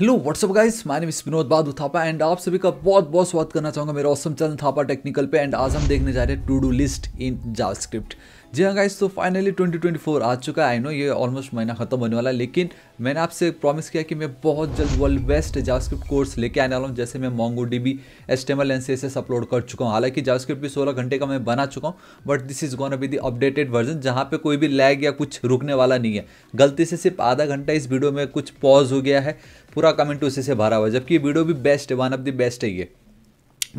Hello what's up guys my name is Vinod बादू Thapa and आप सभी का बहुत बहुत स्वागत करना चाहूँगा मेरा औसम चैनल थापा टेक्निकल पे एंड आज हम देखने जा रहे हैं to do list in JavaScript जी हाँ गाइस तो फाइनली 2024 आ चुका है आई नो ये ऑलमोस्ट महीना खत्म होने वाला है लेकिन मैंने आपसे प्रॉमिस किया कि मैं बहुत जल्द वर्ल्ड बेस्ट जावास्क्रिप्ट कोर्स लेके आने वाला हूँ जैसे मैं मोंगो डी बी एस अपलोड कर चुका हूँ हालांकि जावास्क्रिप्ट भी 16 घंटे का मैं बना चुका हूँ बट दिस इज़ गॉन अभी दी अपडेटेड वर्जन जहाँ पर कोई भी लैग या कुछ रुकने वाला नहीं है गलती से सिर्फ आधा घंटा इस वीडियो में कुछ पॉज हो गया है पूरा कमेंट उसी से भरा हुआ है जबकि वीडियो भी बेस्ट है वन ऑफ द बेस्ट है ये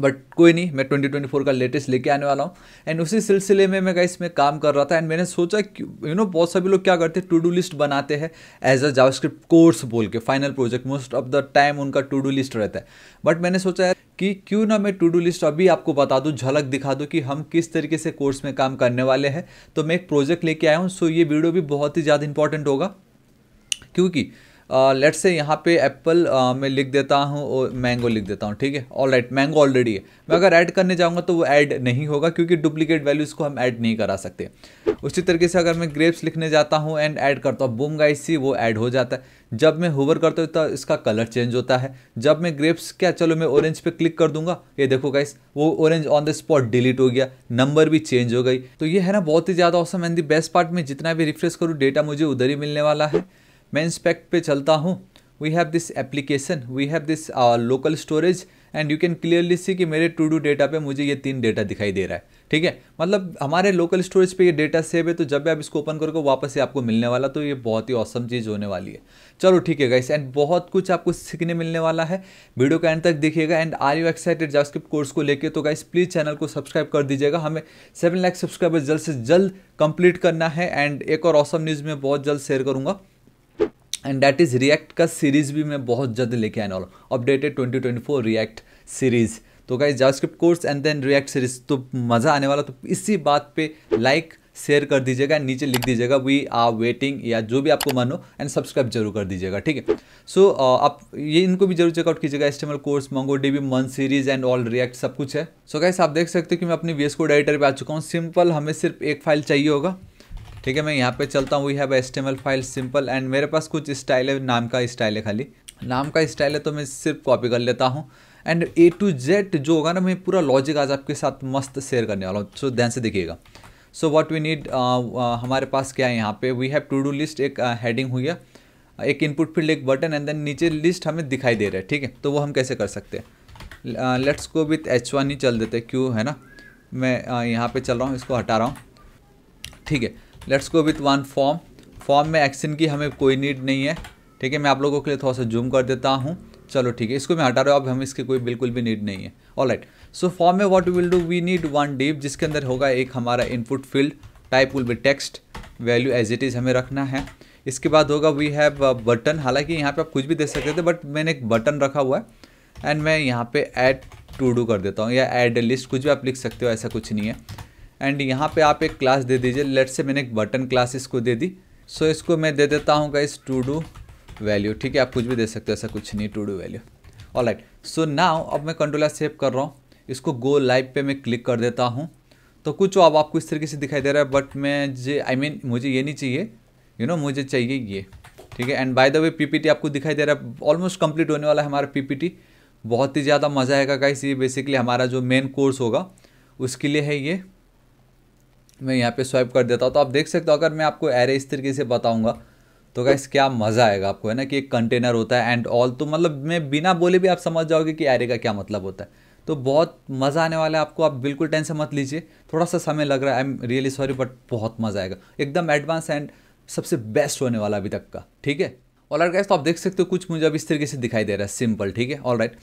बट कोई नहीं मैं 2024 का लेटेस्ट लेके आने वाला हूँ एंड उसी सिलसिले में मैं गाइस में काम कर रहा था एंड मैंने सोचा यू नो बहुत सभी लोग क्या करते हैं टू डू लिस्ट बनाते हैं एज अ जावास्क्रिप्ट कोर्स बोल के final project most of the time उनका टू डू लिस्ट रहता है बट मैंने सोचा है कि क्यों ना मैं टू डू लिस्ट अभी आपको बता दूँ झलक दिखा दूँ कि हम किस तरीके से कोर्स में काम करने वाले हैं तो मैं एक प्रोजेक्ट लेके आया हूँ सो ये वीडियो भी बहुत ही ज़्यादा इंपॉर्टेंट होगा क्योंकि लेट uh, से यहाँ पे एप्पल uh, मैं लिख देता हूँ और मैंगो लिख देता हूँ ठीक है ऑल राइट मैंगो ऑलरेडी है मैं अगर ऐड करने जाऊँगा तो वो ऐड नहीं होगा क्योंकि डुप्लीकेट वैल्यूज़ को हम ऐड नहीं करा सकते उसी तरीके से अगर मैं ग्रेप्स लिखने जाता हूँ एंड ऐड करता हूँ बूम गाइस सी वो ऐड हो जाता है जब मैं होवर करता हूँ तो इसका कलर चेंज होता है जब मैं ग्रेप्स क्या चलो मैं ऑरेंज पे क्लिक कर दूंगा ये देखो गाइस वो orange on the spot delete हो गया नंबर भी चेंज हो गई तो ये है ना बहुत ही ज़्यादा awesome and the best part में जितना भी रिफ्रेश करूँ डेटा मुझे उधर ही मिलने वाला है मैं इंस्पेक्ट पे चलता हूँ we have this application we have this local storage and you can clearly see कि मेरे टू डू डेटा पे मुझे ये तीन डेटा दिखाई दे रहा है ठीक है मतलब हमारे लोकल स्टोरेज पे ये डेटा सेव है तो जब भी आप इसको ओपन करोगे वापस से आपको मिलने वाला तो ये बहुत ही औसम चीज़ होने वाली है चलो ठीक है गाइस एंड बहुत कुछ आपको सीखने मिलने वाला है वीडियो का एंड तक देखिएगा and are you excited JavaScript course को लेकर तो गाइस प्लीज़ चैनल को सब्सक्राइब कर दीजिएगा हमें सेवन लाख सब्सक्राइबर जल्द से जल्द कंप्लीट करना है एंड एक और औसम न्यूज़ में बहुत जल्द शेयर करूँगा एंड डैट इज़ रिएक्ट का सीरीज़ भी मैं बहुत जल्द लेके आने वाला हूँ updated twenty twenty four React series तो guys JavaScript course and then React series तो मज़ा आने वाला तो इसी बात पे लाइक शेयर कर दीजिएगा नीचे लिख दीजिएगा वी आर वेटिंग या जो भी आपको मन हो एंड सब्सक्राइब जरूर कर दीजिएगा ठीक है सो आप ये इनको भी जरूर चेकआउट कीजिएगा एस कोर्स मंगो डी बी मन सीरीज एंड ऑल रिएक्ट सब कुछ है सो so, गाइस आप देख सकते हो कि मैं अपनी वी कोड एडिटर पर आ चुका हूँ सिंपल हमें सिर्फ एक फाइल चाहिए होगा ठीक है मैं यहाँ पे चलता हूँ we have L file simple and मेरे पास कुछ स्टाइल है नाम का स्टाइल है खाली नाम का स्टाइल है तो मैं सिर्फ कॉपी कर लेता हूँ एंड ए टू जेड जो होगा ना मैं पूरा लॉजिक आज आपके साथ मस्त शेयर करने वाला हूँ सो ध्यान से देखिएगा सो वॉट वी नीड हमारे पास क्या है यहाँ पे we have to do list एक हेडिंग uh, हुई है uh, एक इनपुट फील्ड एक बटन एंड देन नीचे लिस्ट हमें दिखाई दे रहा है ठीक है तो वो हम कैसे कर सकते हैं लेट्स को विथ एच वन ही चल देते क्यों है ना मैं uh, यहाँ पे चल रहा हूँ इसको हटा रहा हूँ ठीक है let's go with one form form में एक्शन की हमें कोई नीड नहीं है ठीक है मैं आप लोगों के लिए थोड़ा सा जूम कर देता हूँ चलो ठीक है इसको मैं हटा रहा हूँ अब हम इसकी कोई बिल्कुल भी नीड नहीं है ऑल राइट सो फॉर्म में what will do we need one div जिसके अंदर होगा एक हमारा input field type will be text value as it is हमें रखना है इसके बाद होगा वी हैव बटन हालांकि यहाँ पे आप कुछ भी दे सकते थे बट मैंने एक बटन रखा हुआ है एंड मैं यहाँ पे ऐड टू डू कर देता हूँ या एड लिस्ट कुछ भी आप लिख सकते हो ऐसा कुछ नहीं है एंड यहाँ पे आप एक क्लास दे दीजिए लेट से मैंने एक बटन क्लास इसको दे दी सो so, इसको मैं दे देता हूँ गाइस टू डू वैल्यू ठीक है आप कुछ भी दे सकते हो ऐसा कुछ नहीं to do value all right so now अब मैं कंट्रोला सेव कर रहा हूँ इसको गो लाइव पे मैं क्लिक कर देता हूँ तो कुछ अब आपको इस तरीके से दिखाई दे रहा है बट मैं जे आई मीन मुझे ये नहीं चाहिए यू you नो know, मुझे चाहिए ये ठीक है and by the way PPT आपको दिखाई दे रहा है ऑलमोस्ट कंप्लीट होने वाला है हमारा पीपीटी बहुत ही ज़्यादा मज़ा आएगा गाइस ये बेसिकली हमारा जो मेन कोर्स होगा उसके लिए है ये मैं यहाँ पे स्वाइप कर देता हूँ तो आप देख सकते हो अगर मैं आपको एरे इस तरीके से बताऊँगा तो गैस क्या मज़ा आएगा आपको है ना कि एक कंटेनर होता है एंड ऑल तो मतलब मैं बिना बोले भी आप समझ जाओगे कि एरे का क्या मतलब होता है तो बहुत मज़ा आने वाला है आपको आप बिल्कुल टेंशन मत लीजिए थोड़ा सा समय लग रहा है I am really sorry but बहुत मज़ा आएगा एकदम एडवांस एंड सबसे बेस्ट होने वाला अभी तक का ठीक है और गैस तो आप देख सकते हो कुछ मुझे अब इस तरीके से दिखाई दे रहा है सिंपल ठीक है ऑल राइट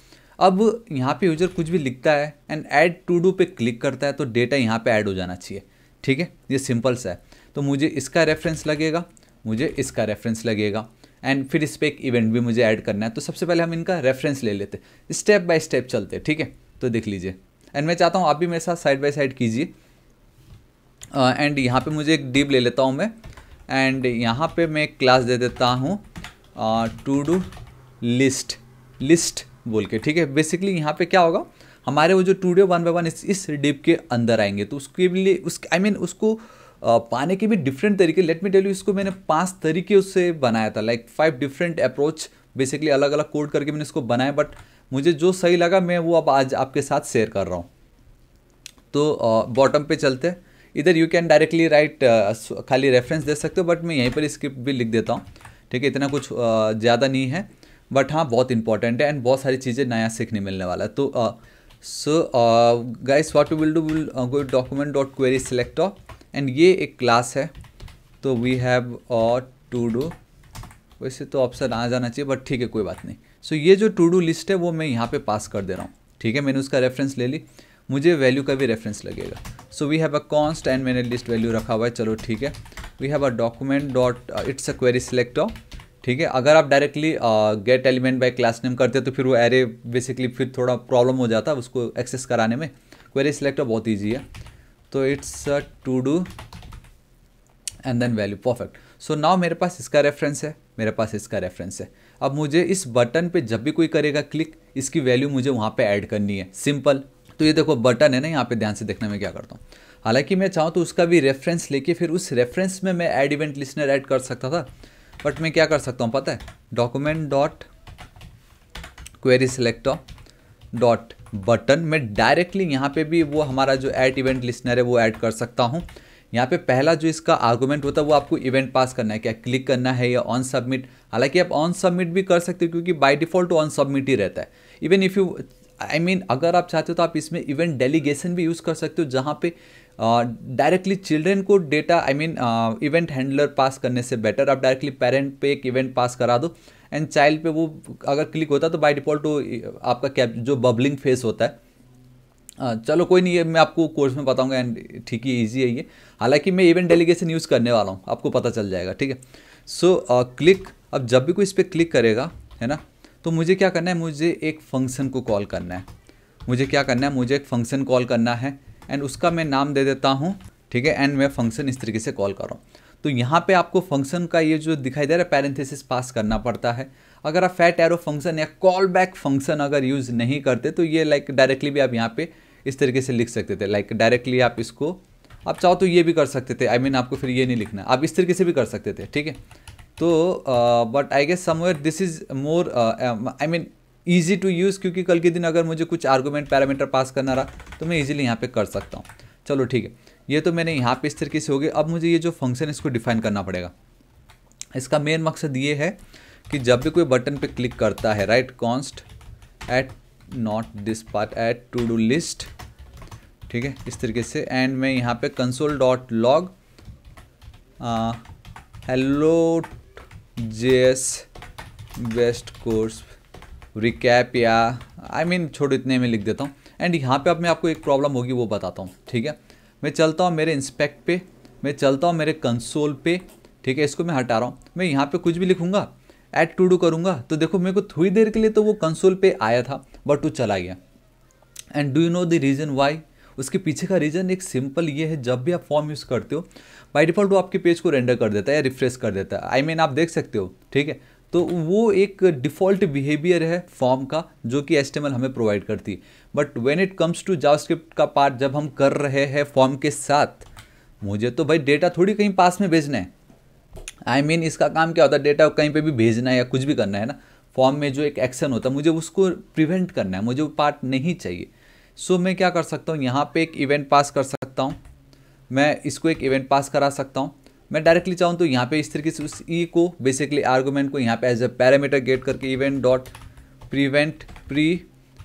अब यहाँ पे यूजर कुछ भी लिखता है एंड ऐड टू डू पे क्लिक करता है तो डेटा यहाँ पे ऐड हो जाना चाहिए ठीक है ये सिंपल सा है तो मुझे इसका रेफरेंस लगेगा मुझे इसका रेफरेंस लगेगा एंड फिर इस पर एक इवेंट भी मुझे ऐड करना है तो सबसे पहले हम इनका रेफरेंस ले लेते स्टेप बाय स्टेप चलते ठीक है तो देख लीजिए एंड मैं चाहता हूँ आप भी मेरे साथ साइड बाय साइड कीजिए एंड यहाँ पे मुझे एक डीप ले लेता हूँ मैं एंड यहाँ पे मैं एक क्लास दे देता हूँ टू डू लिस्ट लिस्ट बोल के ठीक है बेसिकली यहाँ पे क्या होगा हमारे वो जो टूडियो वन बाई वन इस, इस डिप के अंदर आएंगे तो उसके लिए उस आई I मीन mean, उसको पाने के भी डिफरेंट तरीके लेट मी टेल यू इसको मैंने पांच तरीके उससे बनाया था like five different approach basically अलग अलग कोड करके मैंने इसको बनाया बट मुझे जो सही लगा मैं वो अब आज आपके साथ शेयर कर रहा हूँ तो बॉटम पे चलते इधर यू कैन डायरेक्टली राइट खाली रेफरेंस दे सकते हो बट मैं यहीं पर स्क्रिप्ट भी लिख देता हूँ ठीक है इतना कुछ uh, ज़्यादा नहीं है बट हाँ बहुत इंपॉर्टेंट है एंड बहुत सारी चीज़ें नया सीखने मिलने वाला है तो uh, so guys what we will do will go document dot query document.query and ये एक क्लास है तो we have a to do वैसे तो ऑप्शन आ जाना चाहिए बट ठीक है कोई बात नहीं सो so, ये जो टू डू लिस्ट है वो मैं यहाँ पे पास कर दे रहा हूँ ठीक है मैंने उसका रेफरेंस ले ली मुझे वैल्यू का भी रेफरेंस लगेगा so we have a const and मैंने लिस्ट वैल्यू रखा हुआ है चलो ठीक है we have a document dot it's a query select of ठीक है अगर आप directly get element by class name करते तो फिर वो एरे बेसिकली फिर थोड़ा प्रॉब्लम हो जाता है उसको एक्सेस कराने में क्वेरी सिलेक्टर बहुत ईजी है तो it's to do and then value perfect so now मेरे पास इसका रेफरेंस है मेरे पास इसका रेफरेंस है अब मुझे इस बटन पे जब भी कोई करेगा क्लिक इसकी वैल्यू मुझे वहाँ पे ऐड करनी है सिंपल तो ये देखो बटन है ना यहाँ पे ध्यान से देखना मैं क्या करता हूँ हालांकि मैं चाहूँ तो उसका भी रेफरेंस लेके फिर उस रेफरेंस में मैं ऐड इवेंट लिस्टनर ऐड कर सकता था बट मैं क्या कर सकता हूँ पता है document dot query selector dot button मैं डायरेक्टली यहाँ पे भी वो हमारा जो एट इवेंट लिस्नर है वो ऐड कर सकता हूँ यहाँ पे पहला जो इसका आर्गूमेंट होता है वो आपको इवेंट पास करना है क्या क्लिक करना है या ऑन सबमिट हालांकि आप ऑन सबमिट भी कर सकते हो क्योंकि बाय डिफॉल्ट ऑन सबमिट ही रहता है even if you I mean अगर आप चाहते हो तो आप इसमें इवेंट डेलीगेशन भी यूज़ कर सकते हो जहाँ पे डायरेक्टली uh, चिल्ड्रेन को data I mean event handler pass करने से बेटर आप डायरेक्टली पेरेंट पे एक इवेंट पास करा दो एंड चाइल्ड पे वो अगर क्लिक होता तो बाय डिफ़ॉल्ट तो आपका कैप जो बबलिंग फेस होता है uh, चलो कोई नहीं ये मैं आपको कोर्स में बताऊंगा एंड ठीक ही ईजी है ये हालांकि मैं इवेंट डेलीगेशन यूज़ करने वाला हूँ आपको पता चल जाएगा ठीक है सो क्लिक uh, अब जब भी कोई इस पर क्लिक करेगा है ना तो मुझे क्या करना है मुझे एक फंक्शन को कॉल करना है मुझे क्या करना है मुझे एक फंक्शन कॉल करना है एंड उसका मैं नाम दे देता हूँ ठीक है एंड मैं फंक्शन इस तरीके से कॉल कर रहा हूँ तो यहाँ पे आपको फंक्शन का ये जो दिखाई दे रहा है पैरेंथेसिस पास करना पड़ता है अगर आप फैट एरो फंक्शन या कॉल बैक फंक्शन अगर यूज़ नहीं करते तो ये लाइक डायरेक्टली भी आप यहाँ पे इस तरीके से लिख सकते थे लाइक डायरेक्टली आप इसको आप चाहो तो ये भी कर सकते थे आई I मीन mean, आपको फिर ये नहीं लिखना आप इस तरीके से भी कर सकते थे ठीक है तो but I guess somewhere this is more I mean easy to use क्योंकि कल के दिन अगर मुझे कुछ आर्गूमेंट पैरामीटर पास करना रहा तो मैं ईजिली यहाँ पे कर सकता हूँ चलो ठीक है ये तो मैंने यहाँ पे इस तरीके से हो गया अब मुझे ये जो फंक्शन इसको डिफाइन करना पड़ेगा इसका मेन मकसद ये है कि जब भी कोई बटन पे क्लिक करता है right const at not this part at to do list ठीक है इस तरीके से एंड मैं यहाँ पे console dot log hello J S best course recap या आई I मीन mean, छोड़ो इतने में लिख देता हूँ एंड यहाँ पे अब मैं आपको एक प्रॉब्लम होगी वो बताता हूँ ठीक है मैं चलता हूँ मेरे इंस्पेक्ट पे मैं चलता हूँ मेरे कंसोल पे ठीक है इसको मैं हटा रहा हूँ मैं यहाँ पे कुछ भी लिखूँगा एड टू डू करूँगा तो देखो मेरे को थोड़ी देर के लिए तो वो कंसोल पे आया था बट वो चला गया and do you know the reason why उसके पीछे का रीज़न एक सिंपल ये है जब भी आप फॉर्म यूज़ करते हो बाई डिफॉल्ट वो आपके पेज को रेंडर कर देता है या रिफ्रेश कर देता है आई I मीन mean, आप देख सकते हो ठीक है तो वो एक डिफ़ॉल्ट बिहेवियर है फॉर्म का जो कि एस हमें प्रोवाइड करती है but when it comes to JavaScript का पार्ट जब हम कर रहे हैं फॉर्म के साथ मुझे तो भाई डेटा थोड़ी कहीं पास में भेजना है आई I मीन mean, इसका काम क्या होता है डेटा कहीं पे भी भेजना है या कुछ भी करना है ना फॉर्म में जो एक एक्शन होता है मुझे उसको प्रिवेंट करना है मुझे वो पार्ट नहीं चाहिए सो so, मैं क्या कर सकता हूँ यहाँ पे एक इवेंट पास कर सकता हूँ मैं इसको एक इवेंट पास करा सकता हूँ मैं डायरेक्टली चाहूँ तो यहाँ पे इस तरीके से उस ई e को बेसिकली आर्गूमेंट को यहाँ पे एज अ पैरामीटर गेट करके event dot prevent 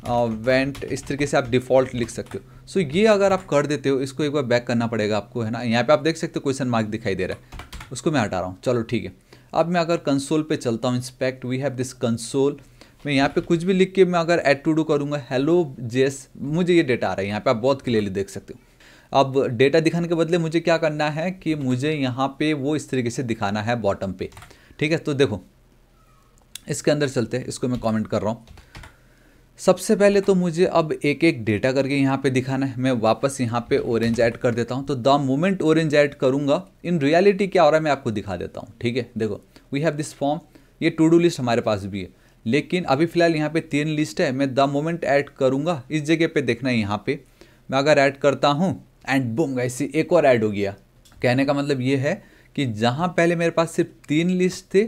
prevent इस तरीके से आप डिफ़ॉल्ट लिख सकते हो सो so, ये अगर आप कर देते हो इसको एक बार बैक करना पड़ेगा आपको है ना यहाँ पे आप देख सकते हो क्वेश्चन मार्क दिखाई दे रहा है उसको मैं हटा रहा हूँ चलो ठीक है अब मैं अगर कंसोल पे चलता हूँ inspect we have this console मैं यहाँ पे कुछ भी लिख के मैं अगर एड टू डू करूँगा हेलो जेस मुझे ये डेटा आ रहा है यहाँ पे आप बहुत क्लियरली देख सकते हो अब डेटा दिखाने के बदले मुझे क्या करना है कि मुझे यहाँ पे वो इस तरीके से दिखाना है बॉटम पे ठीक है तो देखो इसके अंदर चलते हैं इसको मैं कमेंट कर रहा हूँ सबसे पहले तो मुझे अब एक एक डेटा करके यहाँ पे दिखाना है मैं वापस यहाँ पे ऑरेंज ऐड कर देता हूँ तो द मोमेंट ऑरेंज ऐड करूँगा इन रियलिटी क्या हो रहा है मैं आपको दिखा देता हूँ ठीक है देखो वी हैव दिस फॉर्म ये टू डू लिस्ट हमारे पास भी है लेकिन अभी फ़िलहाल यहाँ पे तीन लिस्ट है मैं द मोमेंट ऐड करूँगा इस जगह पे देखना है यहाँ पे मैं अगर ऐड करता हूँ एंड बुम गाइस एक और ऐड हो गया कहने का मतलब ये है कि जहाँ पहले मेरे पास सिर्फ तीन लिस्ट थे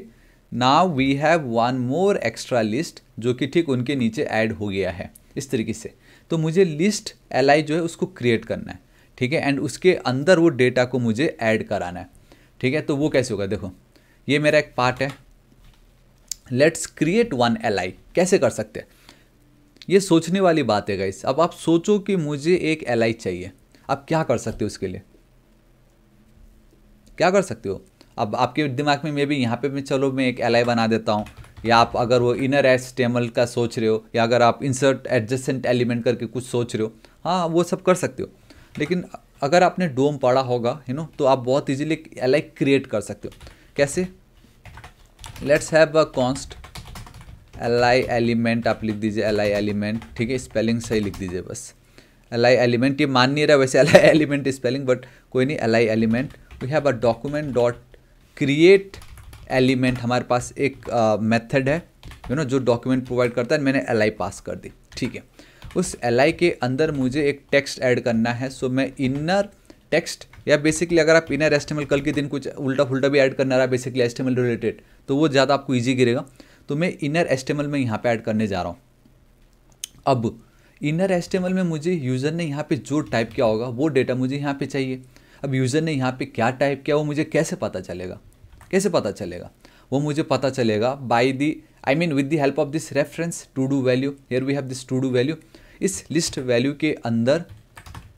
now we have one more extra list जो कि ठीक उनके नीचे ऐड हो गया है इस तरीके से तो मुझे लिस्ट एल जो है उसको क्रिएट करना है ठीक है एंड उसके अंदर वो डेटा को मुझे ऐड कराना है ठीक है तो वो कैसे होगा देखो ये मेरा एक पार्ट है लेट्स क्रिएट वन एल कैसे कर सकते हैं ये सोचने वाली बात है गाइस अब आप सोचो कि मुझे एक एल चाहिए आप क्या कर सकते हो उसके लिए क्या कर सकते हो अब आपके दिमाग में मे भी यहाँ पे भी चलो मैं एक एल बना देता हूँ या आप अगर वो इनर एस टेमल का सोच रहे हो या अगर आप इंसर्ट एडजस्टेंट एलिमेंट करके कुछ सोच रहे हो हाँ वो सब कर सकते हो लेकिन अगर आपने डोम पढ़ा होगा यू नो तो आप बहुत इजीली एल क्रिएट कर सकते हो कैसे let's have a const L I element आप लिख दीजिए एल आई एलिमेंट ठीक है स्पेलिंग सही लिख दीजिए बस अलाई एलिमेंट ये मान नहीं रहा वैसे अलाई एलिमेंट स्पेलिंग बट कोई नहीं अलाई element we have a document dot create element हमारे पास एक मेथड है यू नो जो डॉक्यूमेंट प्रोवाइड करता है मैंने आई पास कर दी ठीक है उस आई के अंदर मुझे एक टेक्स्ट ऐड करना है सो मैं इनर टेक्स्ट या बेसिकली अगर आप इनर एस्टिमल कल के दिन कुछ उल्टा फुलटा भी ऐड करना रहा बेसिकली एस्टिमल रिलेटेड तो वो ज़्यादा आपको ईजी गिरेगा तो मैं इनर एस्टिमल में यहाँ पर ऐड करने जा रहा हूँ अब इनर एस में मुझे यूज़र ने यहाँ पे जो टाइप किया होगा वो डेटा मुझे यहाँ पे चाहिए अब यूज़र ने यहाँ पे क्या टाइप किया वो मुझे कैसे पता चलेगा कैसे पता चलेगा वो मुझे पता चलेगा by the I mean with the help of this reference to do value here we have this to do value इस लिस्ट वैल्यू के अंदर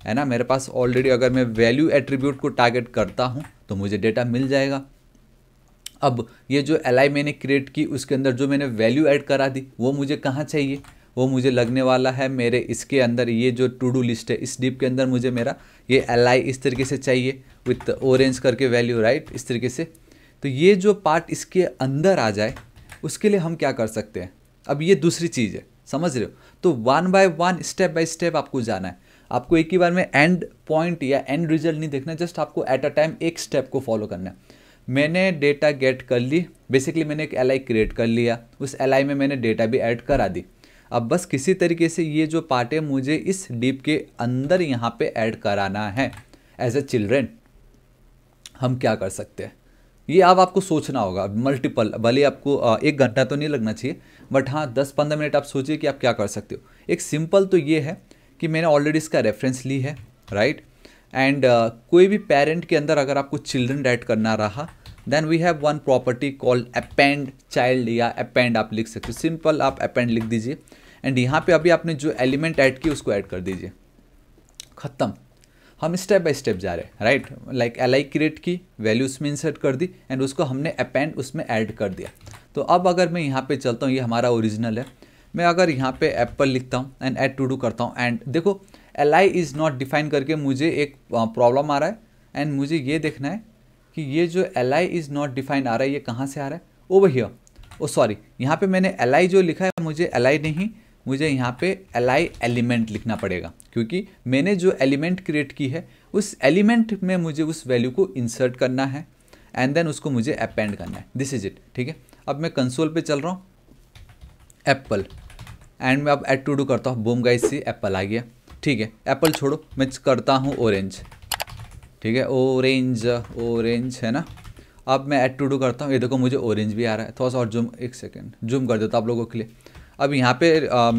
है ना मेरे पास ऑलरेडी अगर मैं वैल्यू एट्रीब्यूट को टारगेट करता हूँ तो मुझे डेटा मिल जाएगा अब ये जो एल मैंने क्रिएट की उसके अंदर जो मैंने वैल्यू ऐड करा दी वो मुझे कहाँ चाहिए वो मुझे लगने वाला है मेरे इसके अंदर ये जो टू डू लिस्ट है इस डिप के अंदर मुझे मेरा ये एल इस तरीके से चाहिए विथ ऑरेंज करके वैल्यू राइट इस तरीके से तो ये जो पार्ट इसके अंदर आ जाए उसके लिए हम क्या कर सकते हैं अब ये दूसरी चीज़ है समझ रहे हो तो one by one step by step आपको जाना है आपको एक ही बार में एंड पॉइंट या एंड रिजल्ट नहीं देखना जस्ट आपको एट अ टाइम एक स्टेप को फॉलो करना है मैंने डेटा गेट कर ली बेसिकली मैंने एक एल क्रिएट कर लिया उस एल में मैंने डेटा भी ऐड करा दी अब बस किसी तरीके से ये जो पार्ट है मुझे इस डिप के अंदर यहाँ पे ऐड कराना है एज ए चिल्ड्रेन हम क्या कर सकते हैं ये अब आपको सोचना होगा मल्टीपल भले आपको एक घंटा तो नहीं लगना चाहिए बट हाँ दस पंद्रह मिनट आप सोचिए कि आप क्या कर सकते हो एक सिंपल तो ये है कि मैंने ऑलरेडी इसका रेफरेंस ली है राइट एंड uh, कोई भी पेरेंट के अंदर अगर आपको चिल्ड्रन ऐड करना रहा then we have one property called append child या अपेंड आप लिख सकते हो सिंपल आप अपेंड लिख दीजिए एंड यहाँ पे अभी आपने जो एलिमेंट ऐड किया उसको ऐड कर दीजिए ख़त्म हम स्टेप बाय स्टेप जा रहे हैं right like L I create की वैल्यू उसमें इंसर्ट कर दी एंड उसको हमने अपेंड उसमें ऐड कर दिया तो अब अगर मैं यहाँ पे चलता हूँ ये हमारा ओरिजिनल है मैं अगर यहाँ पे एप्पल लिखता हूँ एंड ऐड टू डू करता हूँ एंड देखो L I is not define करके मुझे एक प्रॉब्लम आ रहा है एंड मुझे ये देखना है कि ये जो L I is not defined आ रहा है ये कहाँ से आ रहा है ओ भैया ओ सॉरी यहाँ पे मैंने एल आई जो लिखा है मुझे एल आई नहीं मुझे यहाँ पे एल आई एलिमेंट लिखना पड़ेगा क्योंकि मैंने जो एलिमेंट क्रिएट की है उस एलिमेंट में मुझे उस वैल्यू को इंसर्ट करना है एंड देन उसको मुझे अपेंड करना है दिस इज इट ठीक है अब मैं कंसोल पे चल रहा हूँ एप्पल एंड मैं अब एड टू डू करता हूँ बोम गाइस से एप्पल आ गया ठीक है एप्पल छोड़ो मैं करता हूँ ऑरेंज ठीक है ओरेंज ओरेंज है ना अब मैं ऐड टू डू करता हूँ ये देखो मुझे ऑरेंज भी आ रहा है थोड़ा सा और जूम एक सेकेंड जूम कर देता आप लोगों के लिए अब यहाँ पे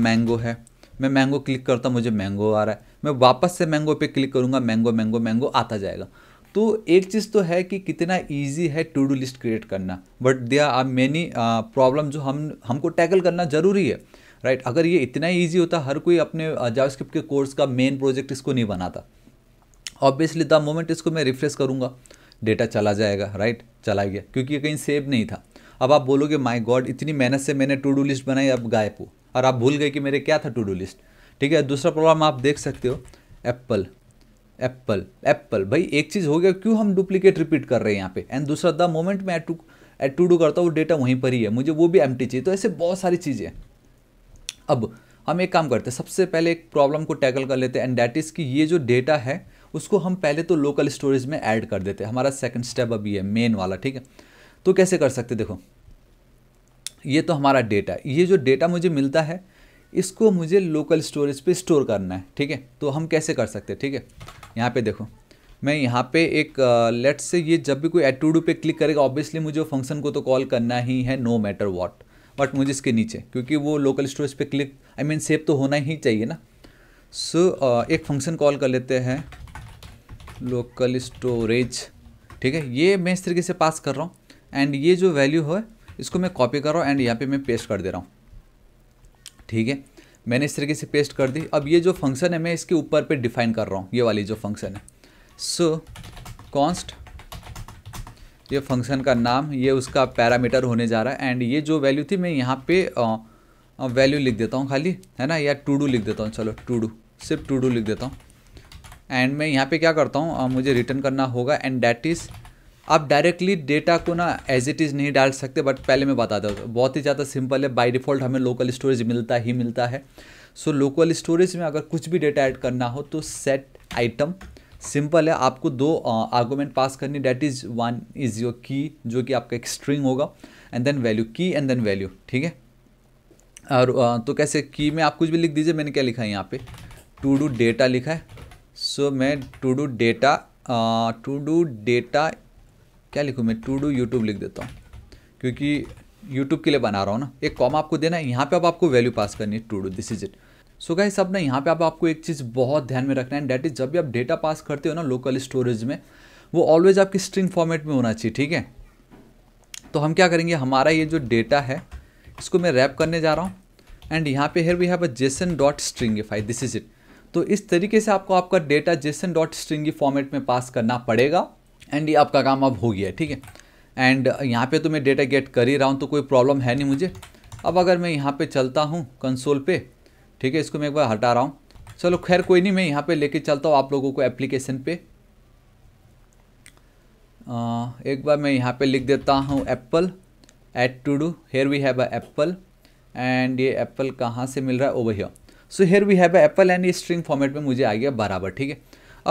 मैंगो है मैं मैंगो क्लिक करता हूँ मुझे मैंगो आ रहा है मैं वापस से मैंगो पे क्लिक करूँगा मैंगो मैंगो मैंगो आता जाएगा तो एक चीज़ तो है कि कितना ईजी है टू डू लिस्ट क्रिएट करना but they are many problem जो हम हमको टैकल करना ज़रूरी है राइट right? अगर ये इतना ईजी होता हर कोई अपने जावास्क्रिप्ट के कोर्स का मेन प्रोजेक्ट इसको नहीं बनाता ऑब्वियसली द मोमेंट इसको मैं रिफ्रेश करूँगा डेटा चला जाएगा राइट चला गया क्योंकि ये कहीं सेव नहीं था अब आप बोलोगे माई गॉड इतनी मेहनत से मैंने टू डू लिस्ट बनाई अब गायब हो और आप भूल गए कि मेरे क्या था टू डू लिस्ट ठीक है दूसरा प्रॉब्लम आप देख सकते हो एप्पल एप्पल एप्पल भाई एक चीज़ हो गया क्यों हम डुप्लीकेट रिपीट कर रहे हैं यहाँ पे एंड दूसरा द मोमेंट मैं टू एट टू डू करता हूँ वो डेटा वहीं पर ही है मुझे वो भी एम चाहिए तो ऐसे बहुत सारी चीज़ें अब हम एक काम करते हैं सबसे पहले एक प्रॉब्लम को टैकल कर लेते हैं एंड डैट इज़ कि ये जो डेटा है उसको हम पहले तो लोकल स्टोरेज में ऐड कर देते हैं हमारा सेकंड स्टेप अभी है मेन वाला ठीक है तो कैसे कर सकते देखो ये तो हमारा डेटा ये जो डेटा मुझे मिलता है इसको मुझे लोकल स्टोरेज पे स्टोर करना है ठीक है तो हम कैसे कर सकते ठीक है यहाँ पे देखो मैं यहाँ पे एक लेट से ये जब भी कोई एट टू डू पे क्लिक करेगा ऑब्वियसली मुझे फंक्शन को तो कॉल करना ही है नो मैटर वॉट बट मुझे इसके नीचे क्योंकि वो लोकल स्टोरेज पे क्लिक आई मीन सेव तो होना ही चाहिए ना सो so, uh, एक फंक्शन कॉल कर लेते हैं लोकल स्टोरेज ठीक है ये मैं इस तरीके से पास कर रहा हूँ एंड ये जो वैल्यू है इसको मैं कॉपी कर रहा हूँ एंड यहाँ पे मैं पेस्ट कर दे रहा हूँ ठीक है मैंने इस तरीके से पेस्ट कर दी अब ये जो फंक्शन है मैं इसके ऊपर पे डिफाइन कर रहा हूँ ये वाली जो फंक्शन है सो so, कॉन्स्ट ये फंक्शन का नाम ये उसका पैरामीटर होने जा रहा है एंड ये जो वैल्यू थी मैं यहाँ पे वैल्यू लिख देता हूँ खाली है ना या टू डू लिख देता हूँ चलो टू डू सिर्फ टू डू लिख देता हूँ एंड मैं यहाँ पे क्या करता हूँ मुझे रिटर्न करना होगा एंड डैट इज़ आप डायरेक्टली डेटा को ना एज इट इज़ नहीं डाल सकते बट पहले मैं बता दूँ बहुत ही ज़्यादा सिंपल है बाई डिफ़ॉल्ट हमें लोकल स्टोरेज मिलता ही मिलता है सो लोकल स्टोरेज में अगर कुछ भी डेटा ऐड करना हो तो सेट आइटम सिंपल है आपको दो आर्गूमेंट पास करनी that is one is your key जो कि आपका एक स्ट्रिंग होगा and then value key and then value ठीक है और uh, तो कैसे की में आप कुछ भी लिख दीजिए मैंने क्या लिखा है यहाँ पे टू डू डेटा लिखा है सो मैं to do data to do data क्या लिखूँ मैं टू डू यूट्यूब लिख देता हूँ क्योंकि यूट्यूब के लिए बना रहा हूँ ना एक कॉम आपको देना है यहाँ पे अब आपको वैल्यू पास करनी है to do this is it so guys सब ना यहाँ पे आप आपको एक चीज़ बहुत ध्यान में रखना है डैट इज जब भी आप डेटा पास करते हो ना लोकल स्टोरेज में वो ऑलवेज आपकी स्ट्रिंग फॉर्मेट में होना चाहिए ठीक है तो हम क्या करेंगे हमारा ये जो डेटा है इसको मैं रैप करने जा रहा हूँ एंड यहाँ पे here we have a JSON dot string this is it तो इस तरीके से आपको आपका data JSON dot stringify format में पास करना पड़ेगा एंड ये आपका काम अब हो गया ठीक है एंड यहाँ पे तो मैं डेटा गेट कर ही रहा हूँ तो कोई प्रॉब्लम है नहीं मुझे अब अगर मैं यहाँ पे चलता हूँ कंसोल पे ठीक है इसको मैं एक बार हटा रहा हूँ चलो खैर कोई नहीं मैं यहाँ पे लेके चलता हूँ आप लोगों को एप्लीकेशन पे आ, एक बार मैं यहाँ पे लिख देता हूँ apple at to do here we have a apple and ये एप्पल कहाँ से मिल रहा है over here so here we have apple and string format में मुझे आ गया बराबर ठीक है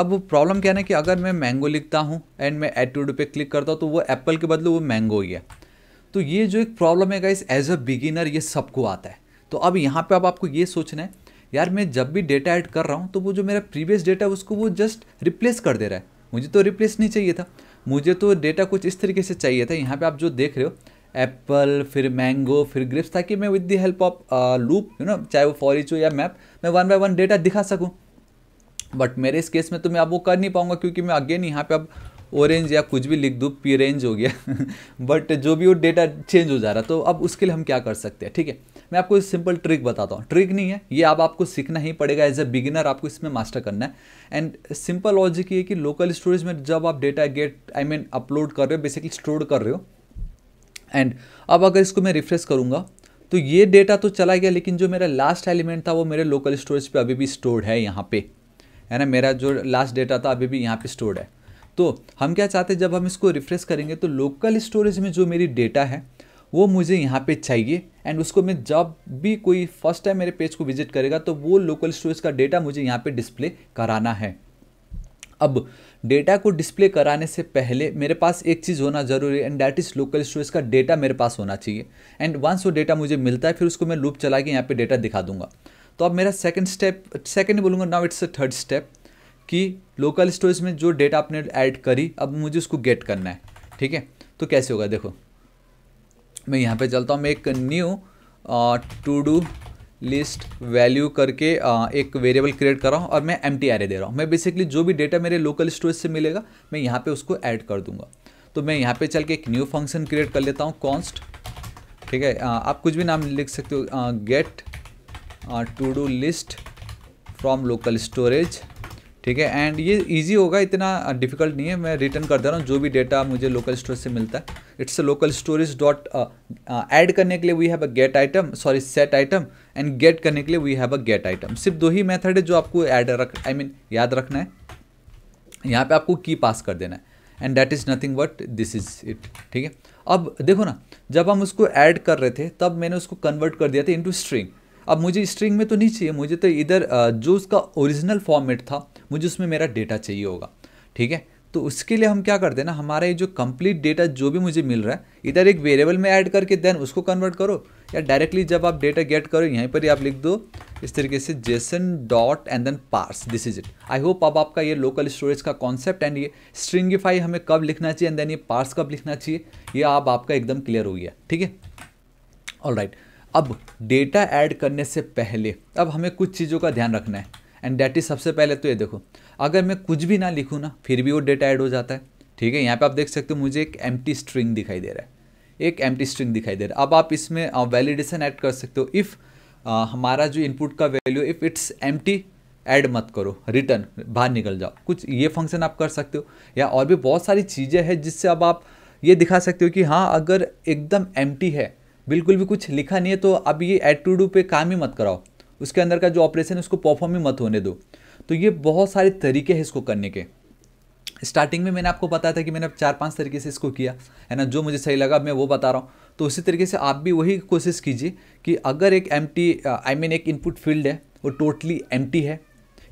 अब प्रॉब्लम क्या है ना कि अगर मैं मैंगो लिखता हूँ एंड मैं एड टू पे क्लिक करता हूँ तो वो एप्पल के बदले वो मैंगो ही है तो ये जो एक प्रॉब्लम है गाइस एज अ बिगिनर ये सबको आता है तो अब यहाँ पे अब आपको ये सोचना है यार मैं जब भी डेटा ऐड कर रहा हूँ तो वो जो मेरा प्रीवियस डेटा है उसको वो जस्ट रिप्लेस कर दे रहा है मुझे तो रिप्लेस नहीं चाहिए था मुझे तो डेटा कुछ इस तरीके से चाहिए था यहाँ पे आप जो देख रहे हो एप्पल फिर मैंगो फिर ग्रिप्स ताकि मैं with the help of loop you know चाहे वो फॉरिच हो या मैप मैं वन बाय वन डेटा दिखा सकूँ बट मेरे इस केस में तो मैं अब वो कर नहीं पाऊँगा क्योंकि मैं अगेन यहाँ पे अब ऑरेंज या कुछ भी लिख दूँ पी रेंज हो गया बट जो भी वो डेटा चेंज हो जा रहा तो अब उसके लिए हम क्या कर सकते हैं ठीक है मैं आपको सिंपल ट्रिक बताता हूँ ट्रिक नहीं है ये अब आप आपको सीखना ही पड़ेगा एज ए बिगिनर आपको इसमें मास्टर करना है एंड सिंपल लॉजिक ये कि लोकल स्टोरेज में जब आप data get I mean upload कर रहे हो बेसिकली स्टोर कर रहे हो एंड अब अगर इसको मैं रिफ्रेश करूँगा तो ये डेटा तो चला गया लेकिन जो मेरा लास्ट एलिमेंट था वो मेरे लोकल स्टोरेज पे अभी भी स्टोर्ड है यहाँ पे है ना मेरा जो लास्ट डेटा था अभी भी यहाँ पे स्टोर्ड है तो हम क्या चाहते हैं जब हम इसको रिफ्रेश करेंगे तो लोकल स्टोरेज में जो मेरी डेटा है वो मुझे यहाँ पे चाहिए एंड उसको मैं जब भी कोई फर्स्ट टाइम मेरे पेज को विजिट करेगा तो वो लोकल स्टोरेज का डेटा मुझे यहाँ पे डिस्प्ले कराना है अब डेटा को डिस्प्ले कराने से पहले मेरे पास एक चीज़ होना जरूरी है and that is local storage का डेटा मेरे पास होना चाहिए एंड वंस वो डेटा मुझे मिलता है फिर उसको मैं लूप चला के यहाँ पे डेटा दिखा दूंगा तो अब मेरा सेकंड स्टेप सेकंड बोलूँगा now it's a third step कि लोकल स्टोरेज में जो डेटा आपने ऐड करी अब मुझे उसको गेट करना है ठीक है तो कैसे होगा देखो मैं यहाँ पर चलता हूँ मैं एक new to do list value करके एक वेरिएबल क्रिएट कर रहा हूँ और मैं एम टी दे रहा हूँ मैं बेसिकली जो भी डेटा मेरे लोकल स्टोरेज से मिलेगा मैं यहाँ पर उसको ऐड कर दूंगा तो मैं यहाँ पे चल के एक न्यू फंक्शन क्रिएट कर लेता हूँ कॉन्स्ट ठीक है आप कुछ भी नाम लिख सकते हो get to do list from local storage ठीक है एंड ये इजी होगा इतना डिफिकल्ट नहीं है मैं रिटर्न कर दे रहा हूँ जो भी डेटा मुझे लोकल स्टोर से मिलता है it's local storage dot add करने के लिए we have a get item sorry set item and get करने के लिए we have a get item सिर्फ दो ही मेथड है जो आपको ऐड रख आई I मीन mean, याद रखना है यहाँ पे आपको की पास कर देना है and that is nothing but this is it ठीक है अब देखो ना जब हम उसको ऐड कर रहे थे तब मैंने उसको कन्वर्ट कर दिया था इंटू स्ट्रिंग अब मुझे स्ट्रिंग में तो नहीं चाहिए मुझे तो इधर uh, जो उसका ओरिजिनल फॉर्मेट था मुझे उसमें मेरा डेटा चाहिए होगा ठीक है तो उसके लिए हम क्या करते हैं ना हमारा ये जो कंप्लीट डेटा जो भी मुझे मिल रहा है इधर एक वेरिएबल में ऐड करके देन उसको कन्वर्ट करो या डायरेक्टली जब आप डेटा गेट करो यहीं पर ही आप लिख दो इस तरीके से JSON dot and then parse this is it I hope अब आपका ये लोकल स्टोरेज का कॉन्सेप्ट एंड ये स्ट्रिंगिफाई हमें कब लिखना चाहिए एंड देन ये पार्स कब लिखना चाहिए ये आप आपका एकदम क्लियर हो गया ठीक है ऑल राइट अब डेटा ऐड करने से पहले अब हमें कुछ चीज़ों का ध्यान रखना है एंड डेट इज़ सबसे पहले तो ये देखो अगर मैं कुछ भी ना लिखूँ ना फिर भी वो डेटा ऐड हो जाता है ठीक है यहाँ पे आप देख सकते हो मुझे एक एम स्ट्रिंग दिखाई दे रहा है एक एम स्ट्रिंग दिखाई दे रहा है अब आप इसमें वैलिडेशन ऐड कर सकते हो इफ़ हमारा जो इनपुट का वैल्यू इफ़ इट्स एम ऐड मत करो रिटर्न बाहर निकल जाओ कुछ ये फंक्शन आप कर सकते हो या और भी बहुत सारी चीज़ें हैं जिससे अब आप ये दिखा सकते हो कि हाँ अगर एकदम एम है बिल्कुल भी कुछ लिखा नहीं है तो अब ये ऐड टू डू पे काम ही मत कराओ उसके अंदर का जो ऑपरेशन है उसको परफॉर्म ही मत होने दो तो ये बहुत सारे तरीके हैं इसको करने के स्टार्टिंग में मैंने आपको बताया था कि मैंने चार पांच तरीके से इसको किया है ना जो मुझे सही लगा मैं वो बता रहा हूँ तो उसी तरीके से आप भी वही कोशिश कीजिए कि अगर एक एम आई मीन एक इनपुट फील्ड है वो टोटली एम है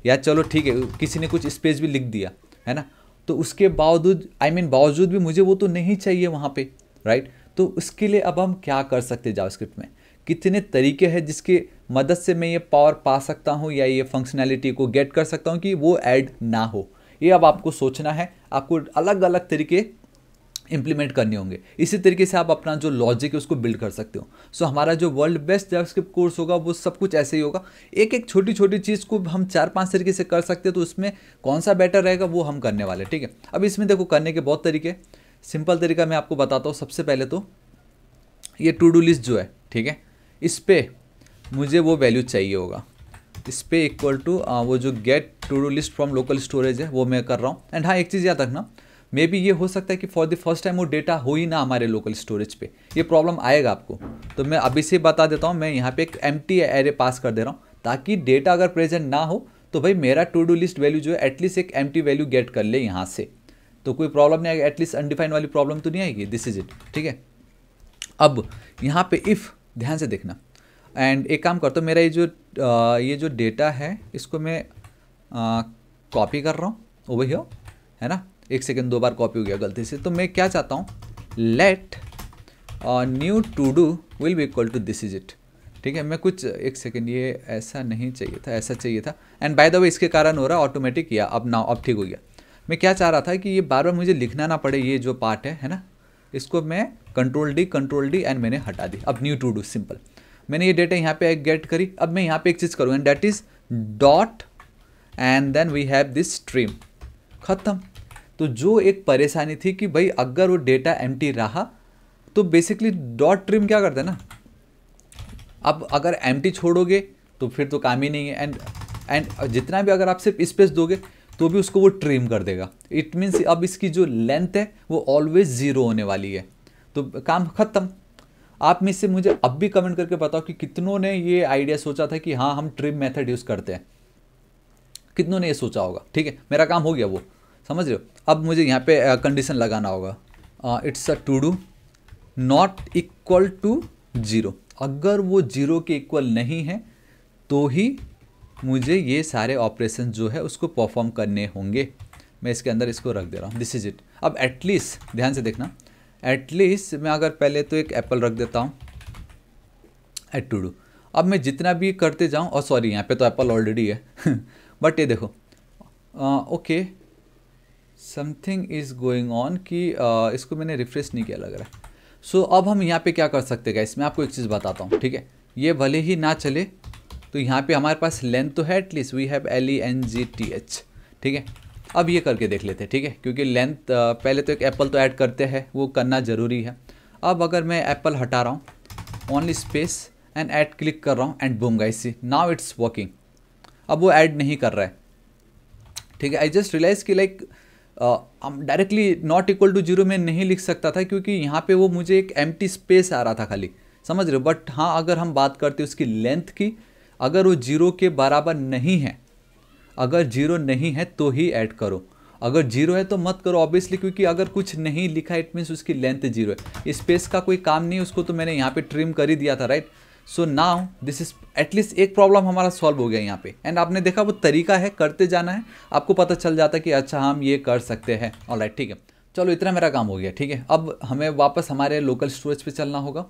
या चलो ठीक है किसी ने कुछ स्पेस भी लिख दिया है ना तो उसके बावजूद आई मीन बावजूद भी मुझे वो तो नहीं चाहिए वहाँ पर राइट तो उसके लिए अब हम क्या कर सकते जाओ जावास्क्रिप्ट में कितने तरीके हैं जिसके मदद से मैं ये पावर पा सकता हूँ या ये फंक्शनैलिटी को गेट कर सकता हूँ कि वो ऐड ना हो ये अब आपको सोचना है आपको अलग अलग तरीके इम्प्लीमेंट करने होंगे इसी तरीके से आप अपना जो लॉजिक है उसको बिल्ड कर सकते हो सो so, हमारा जो वर्ल्ड बेस्ट जावास्क्रिप्ट कोर्स होगा वो सब कुछ ऐसे ही होगा एक एक छोटी छोटी चीज़ को हम चार पांच तरीके से कर सकते हैं तो उसमें कौन सा बेटर रहेगा वो हम करने वाले ठीक है अब इसमें देखो करने के बहुत तरीके सिंपल तरीका मैं आपको बताता हूँ सबसे पहले तो ये टू डू लिस्ट जो है ठीक है इस पर मुझे वो वैल्यू चाहिए होगा इस पर इक्वल टू वो जो get to do list from local storage है वो मैं कर रहा हूँ एंड हाँ एक चीज़ याद रखना मे बी ये हो सकता है कि फॉर द फर्स्ट टाइम वो डेटा हो ही ना हमारे लोकल स्टोरेज पे ये प्रॉब्लम आएगा आपको तो मैं अभी से बता देता हूँ मैं यहाँ पे एक एम टी एरे पास कर दे रहा हूँ ताकि डेटा अगर प्रेजेंट ना हो तो भाई मेरा टू डू लिस्ट वैल्यू जो है एटलीस्ट एक एम टी वैल्यू गेट कर ले यहाँ से तो कोई प्रॉब्लम नहीं आएगी एटलीस्ट अनडिफाइन वाली प्रॉब्लम तो नहीं आएगी दिस इज इट ठीक है अब यहाँ पे इफ़ ध्यान से देखना एंड एक काम करता तो हूँ मेरा ये जो ये जो डेटा है इसको मैं कॉपी कर रहा हूँ ओवर हियर है ना एक सेकेंड दो बार कॉपी हो गया गलती से तो मैं क्या चाहता हूँ let new to do will be equal to this is it ठीक है मैं कुछ एक सेकेंड ये ऐसा नहीं चाहिए था ऐसा चाहिए था एंड बाय द वे इसके कारण हो रहा ऑटोमेटिक या अब ना अब ठीक हो गया मैं क्या चाह रहा था कि ये बार बार मुझे लिखना ना पड़े ये जो पार्ट है है ना इसको मैं control D control D and मैंने हटा दी अब न्यू टू डू सिंपल मैंने ये डेटा यहाँ पे गेट करी अब मैं यहाँ पे एक चीज़ करूँ and that is dot and then we have this stream ख़त्म तो जो एक परेशानी थी कि भाई अगर वो डेटा एम रहा तो बेसिकली डॉट ट्रिम क्या करते है ना अब अगर एम छोड़ोगे तो फिर तो काम ही नहीं है एंड एंड जितना भी अगर आप सिर्फ स्पेस दोगे तो भी उसको वो ट्रिम कर देगा इट मीन्स अब इसकी जो लेंथ है वो ऑलवेज ज़ीरो होने वाली है तो काम ख़त्म आप में से मुझे अब भी कमेंट करके बताओ कि कितनों ने ये आइडिया सोचा था कि हाँ हम ट्रिम मेथड यूज़ करते हैं कितनों ने ये सोचा होगा ठीक है मेरा काम हो गया वो समझ रहे हो अब मुझे यहाँ पे कंडीशन लगाना होगा it's a to do not equal to zero अगर वो ज़ीरो के इक्वल नहीं है तो ही मुझे ये सारे ऑपरेशन जो है उसको परफॉर्म करने होंगे मैं इसके अंदर इसको रख दे रहा हूँ दिस इज़ इट अब एटलीस्ट ध्यान से देखना एटलीस्ट मैं अगर पहले तो एक एप्पल रख देता हूँ एट टू डू अब मैं जितना भी करते जाऊँ और सॉरी यहाँ पे तो एप्पल ऑलरेडी है बट ये देखो okay something is going on कि uh, इसको मैंने रिफ्रेश नहीं किया लग रहा है सो so, अब हम यहाँ पे क्या कर सकते हैं इसमें आपको एक चीज़ बताता हूँ ठीक है ये भले ही ना चले तो यहाँ पे हमारे पास लेंथ तो है at least we have L E N G T H ठीक है अब ये करके देख लेते हैं ठीक है क्योंकि लेंथ पहले तो एक एप्पल तो ऐड करते हैं वो करना ज़रूरी है अब अगर मैं एप्पल हटा रहा हूँ only space and add click कर रहा हूँ and boom guys see now it's working अब वो ऐड नहीं कर रहा है ठीक है आई जस्ट रियलाइज कि लाइक हम directly not equal to zero में नहीं लिख सकता था क्योंकि यहाँ पे वो मुझे एक एम स्पेस आ रहा था खाली समझ रहे हो बट हाँ अगर हम बात करते उसकी लेंथ की अगर वो जीरो के बराबर नहीं है अगर जीरो नहीं है तो ही ऐड करो अगर जीरो है तो मत करो ऑब्वियसली क्योंकि अगर कुछ नहीं लिखा इट मीन्स उसकी लेंथ जीरो है स्पेस का कोई काम नहीं उसको तो मैंने यहाँ पे ट्रिम कर ही दिया था right so now this is at least एक प्रॉब्लम हमारा सॉल्व हो गया यहाँ पे एंड आपने देखा वो तरीका है करते जाना है आपको पता चल जाता है कि अच्छा हम ये कर सकते हैं और राइट ठीक है चलो इतना मेरा काम हो गया ठीक है अब हमें वापस हमारे लोकल स्टोरेज पे चलना होगा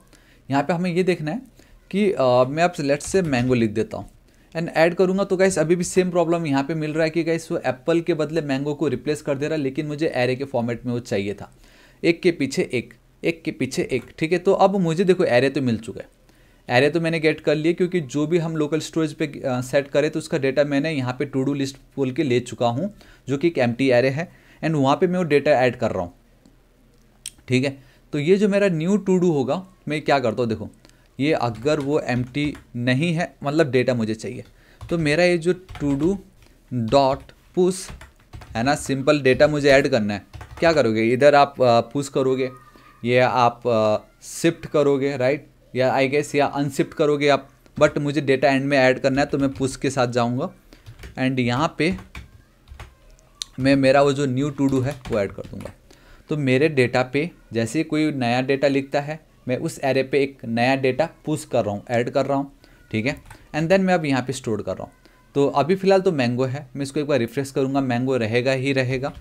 यहाँ पे हमें ये देखना है कि आ, uh, मैं आपसे लेट से मैंगो लिख देता हूँ एंड ऐड करूंगा तो गाइस अभी भी सेम प्रॉब्लम यहाँ पे मिल रहा है कि गाइस वो एप्पल के बदले मैंगो को रिप्लेस कर दे रहा है लेकिन मुझे एरे के फॉर्मेट में वो चाहिए था एक के पीछे एक एक के पीछे एक ठीक है तो अब मुझे देखो एरे तो मिल चुका है एरे तो मैंने गेट कर लिए क्योंकि जो भी हम लोकल स्टोरेज पे सेट करें तो उसका डेटा मैंने यहाँ पे टू डू लिस्ट बोल के ले चुका हूँ जो कि एक एम एरे है एंड वहाँ पे मैं वो डेटा ऐड कर रहा हूँ ठीक है तो ये जो मेरा न्यू टू डू होगा मैं क्या करता हूँ देखो ये अगर वो एम नहीं है मतलब डेटा मुझे चाहिए तो मेरा ये जो टू डू डॉट पुस है ना सिंपल डेटा मुझे ऐड करना है क्या करोगे इधर आप पुश करोगे ये आप शिफ्ट करोगे राइट या आई गेस या अनशिफ्ट करोगे आप बट मुझे डेटा एंड में ऐड करना है तो मैं पुश के साथ जाऊँगा एंड यहाँ पे मैं मेरा वो जो न्यू टू डू है वो ऐड कर दूँगा तो मेरे डेटा पे जैसे कोई नया डेटा लिखता है मैं उस एरे पे एक नया डेटा पुश कर रहा हूँ ऐड कर रहा हूँ ठीक है एंड देन मैं अब यहाँ पे स्टोर कर रहा हूँ तो अभी फ़िलहाल तो मैंगो है मैं इसको एक बार रिफ्रेश करूँगा मैंगो रहेगा ही रहेगा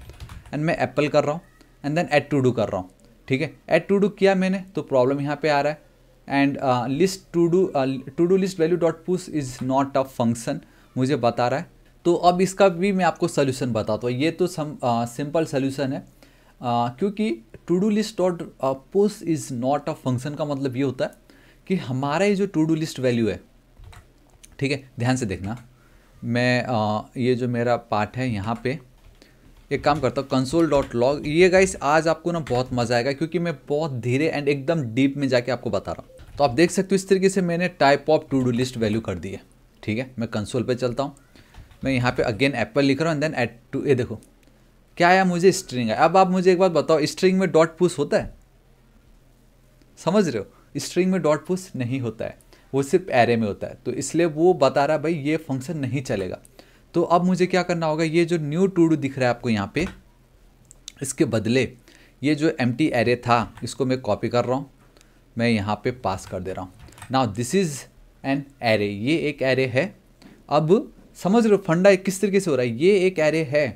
एंड मैं एप्पल कर रहा हूँ and then add to do कर रहा हूँ ठीक है एड टू डू किया मैंने तो प्रॉब्लम यहाँ पर आ रहा है and list to do to do list value dot push is not a function मुझे बता रहा है तो अब इसका भी मैं आपको सोल्यूशन बताता हूँ ये तो सिंपल सोल्यूशन uh, है क्योंकि to do list dot push is not a function का मतलब ये होता है कि हमारा ये जो टू डू लिस्ट वैल्यू है ठीक है ध्यान से देखना मैं आ, ये जो मेरा पार्ट है यहाँ पे एक काम करता हूँ कंसोल डॉट लॉग ये गाइस आज आपको ना बहुत मज़ा आएगा क्योंकि मैं बहुत धीरे एंड एकदम डीप में जाके आपको बता रहा हूँ तो आप देख सकते हो इस तरीके से मैंने type of to do list value कर दी है ठीक है मैं कंसोल पे चलता हूँ मैं यहाँ पे अगेन एप्पल लिख रहा हूँ एंड देन एट टू ये देखो क्या आया मुझे स्ट्रिंग आया अब आप मुझे एक बात बताओ स्ट्रिंग में डॉट पुश होता है समझ रहे हो स्ट्रिंग में डॉट पुश नहीं होता है वो सिर्फ एरे में होता है तो इसलिए वो बता रहा है भाई ये फंक्शन नहीं चलेगा तो अब मुझे क्या करना होगा ये जो न्यू टू डू दिख रहा है आपको यहाँ पे इसके बदले ये जो एम टी एरे था इसको मैं कॉपी कर रहा हूँ मैं यहाँ पे पास कर दे रहा हूँ now this is an array ये एक एरे है अब समझ रहे हो फंडा किस तरीके से हो रहा है ये एक एरे है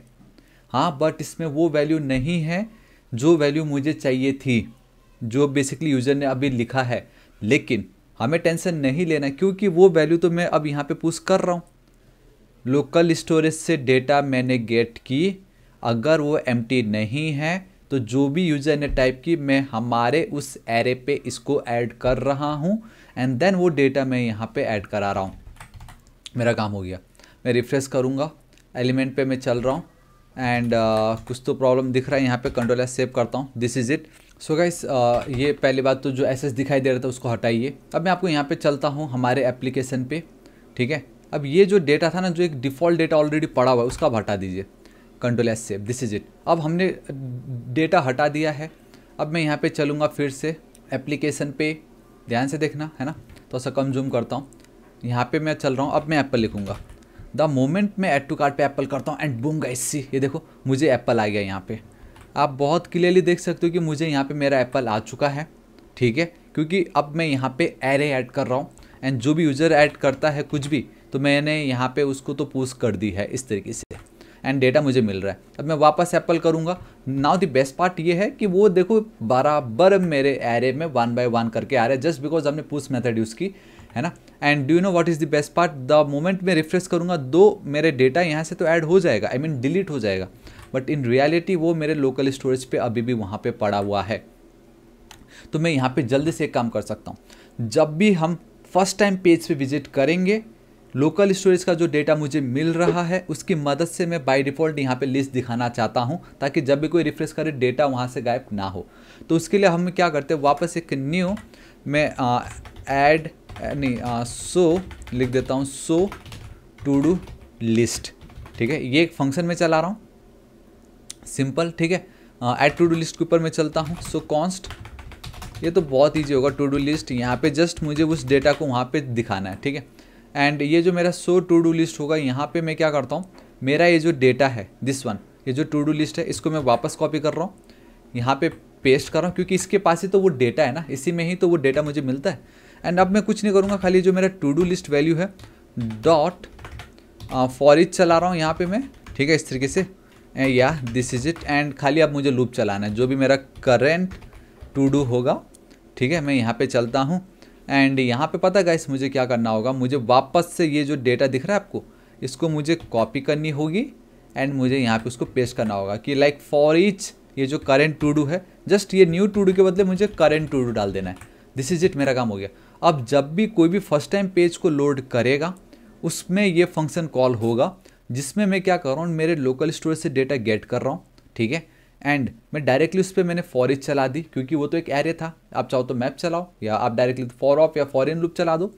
हाँ बट इसमें वो वैल्यू नहीं है जो वैल्यू मुझे चाहिए थी जो बेसिकली यूज़र ने अभी लिखा है लेकिन हमें टेंशन नहीं लेना क्योंकि वो वैल्यू तो मैं अब यहाँ पे पुश कर रहा हूँ लोकल स्टोरेज से डेटा मैंने गेट की अगर वो एम नहीं है तो जो भी यूज़र ने टाइप की मैं हमारे उस एरे पे इसको ऐड कर रहा हूँ एंड देन वो डेटा मैं यहाँ पे ऐड करा रहा हूँ मेरा काम हो गया मैं रिफ्रेश करूँगा एलिमेंट पे मैं चल रहा हूँ एंड uh, कुछ तो प्रॉब्लम दिख रहा है यहाँ पे कंट्रोल एस सेव करता हूँ this is it so guys ये पहली बात तो जो एस दिखाई दे रहा था उसको हटाइए अब मैं आपको यहाँ पे चलता हूँ हमारे एप्लीकेशन पे ठीक है अब ये जो डेटा था ना जो एक डिफ़ॉल्ट डेटा ऑलरेडी पड़ा हुआ है उसका आप हटा दीजिए control S save this is it अब हमने डेटा हटा दिया है अब मैं यहाँ पर चलूँगा फिर से एप्लीकेशन पे ध्यान से देखना है ना तो ऐसा कम जूम करता हूँ यहाँ पर मैं चल रहा हूँ अब मैं ऐप पर लिखूँगा द मोमेंट मैं एड टू कार्ट पे एप्पल करता हूँ एंड बूम गाइस सी ये देखो मुझे एप्पल आ गया यहाँ पे आप बहुत क्लियरली देख सकते हो कि मुझे यहाँ पे मेरा एप्पल आ चुका है ठीक है क्योंकि अब मैं यहाँ पे एरे ऐड कर रहा हूँ एंड जो भी यूज़र ऐड करता है कुछ भी तो मैंने यहाँ पे उसको तो पूछ कर दी है इस तरीके से एंड डेटा मुझे मिल रहा है अब मैं वापस एप्पल करूँगा नाउ द बेस्ट पार्ट ये है कि वो देखो बराबर मेरे एरे में वन बाय वन करके आ रहे हैं जस्ट बिकॉज हमने पूछ मेथड यूज़ की है ना and do you know what is the best part the moment मैं रिफ्रेश करूंगा दो मेरे डेटा यहाँ से तो ऐड हो जाएगा आई मीन डिलीट हो जाएगा बट इन रियलिटी वो मेरे लोकल स्टोरेज पे अभी भी वहाँ पे पड़ा हुआ है तो मैं यहाँ पे जल्दी से एक काम कर सकता हूँ जब भी हम फर्स्ट टाइम पेज पे विजिट करेंगे लोकल स्टोरेज का जो डेटा मुझे मिल रहा है उसकी मदद से मैं बाय डिफ़ॉल्ट यहाँ पे लिस्ट दिखाना चाहता हूँ ताकि जब भी कोई रिफ्रेश करे डेटा वहाँ से गायब ना हो तो उसके लिए हम क्या करते हैं वापस एक न्यू में ऐड Uh, नहीं आ, uh, सो लिख देता हूँ सो टू डू लिस्ट ठीक है ये एक फंक्शन में चला रहा हूँ सिंपल ठीक है एट टू डू लिस्ट के ऊपर मैं चलता हूँ सो कॉन्स्ट ये तो बहुत ईजी होगा टू डू लिस्ट यहाँ पे जस्ट मुझे उस डेटा को वहाँ पे दिखाना है ठीक है एंड ये जो मेरा सो टू डू लिस्ट होगा यहाँ पे मैं क्या करता हूँ मेरा ये जो डेटा है दिस वन ये जो टू डू लिस्ट है इसको मैं वापस कॉपी कर रहा हूँ यहाँ पे पेस्ट कर रहा हूँ क्योंकि इसके पास ही तो वो डेटा है ना इसी में ही तो वो डेटा मुझे मिलता है एंड अब मैं कुछ नहीं करूँगा खाली जो मेरा टू डू लिस्ट वैल्यू है डॉट फॉर इच चला रहा हूँ यहाँ पे मैं ठीक है इस तरीके से या दिस इज इट एंड खाली अब मुझे लूप चलाना है जो भी मेरा करेंट टू डू होगा ठीक है मैं यहाँ पे चलता हूँ एंड यहाँ पे पता गाइस मुझे क्या करना होगा मुझे वापस से ये जो डेटा दिख रहा है आपको इसको मुझे कॉपी करनी होगी एंड मुझे यहाँ पे उसको पेस्ट करना होगा कि लाइक फॉर ईच ये जो करेंट टू डू है जस्ट ये न्यू टू डू के बदले मुझे करेंट टू डू डाल देना है दिस इज इट मेरा काम हो गया अब जब भी कोई भी फर्स्ट टाइम पेज को लोड करेगा उसमें ये फंक्शन कॉल होगा जिसमें मैं क्या कर रहा हूँ मेरे लोकल स्टोरेज से डेटा गेट कर रहा हूँ ठीक है एंड मैं डायरेक्टली उस पर मैंने फॉरिज चला दी क्योंकि वो तो एक एरे था आप चाहो तो मैप चलाओ या आप डायरेक्टली फॉर ऑफ या फॉरन लुक चला दो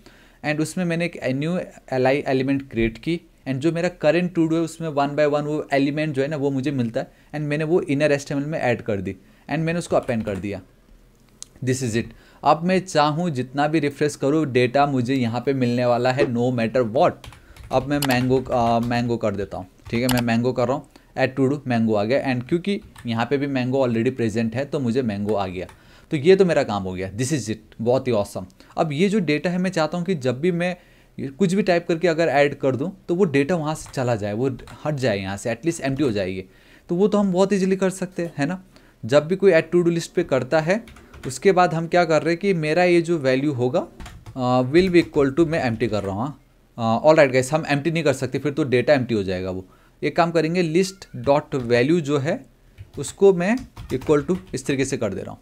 एंड उसमें मैंने एक new L I element create की एंड जो मेरा करेंट टू डू है उसमें वन बाय वन वो एलिमेंट जो है ना वो मुझे मिलता है एंड मैंने वो इनर एस्टेमल में ऐड कर दी एंड मैंने उसको अपेंड कर दिया दिस इज़ इट अब मैं चाहूँ जितना भी रिफ्रेश करूँ डेटा मुझे यहाँ पे मिलने वाला है नो मैटर वॉट अब मैं मैंगो मैंगो कर देता हूँ ठीक है मैं मैंगो कर रहा हूँ एट टू डू मैंगो आ गया एंड क्योंकि यहाँ पे भी मैंगो ऑलरेडी प्रेजेंट है तो मुझे मैंगो आ गया तो ये तो मेरा काम हो गया दिस इज़ इट बहुत ही ऑसम अब ये जो डेटा है मैं चाहता हूँ कि जब भी मैं कुछ भी टाइप करके अगर ऐड कर दूँ तो वो डेटा वहाँ से चला जाए वो हट जाए यहाँ से एटलीस्ट एम हो जाएगी तो वो तो हम बहुत ईजिली कर सकते हैं ना जब भी कोई एट टू डू लिस्ट पे करता है उसके बाद हम क्या कर रहे हैं कि मेरा ये जो वैल्यू होगा विल बी इक्वल टू मैं एम कर रहा हूँ ऑल राइट गाइस हम एम नहीं कर सकते फिर तो डेटा एम हो जाएगा वो एक काम करेंगे लिस्ट डॉट वैल्यू जो है उसको मैं इक्वल टू इस तरीके से कर दे रहा हूँ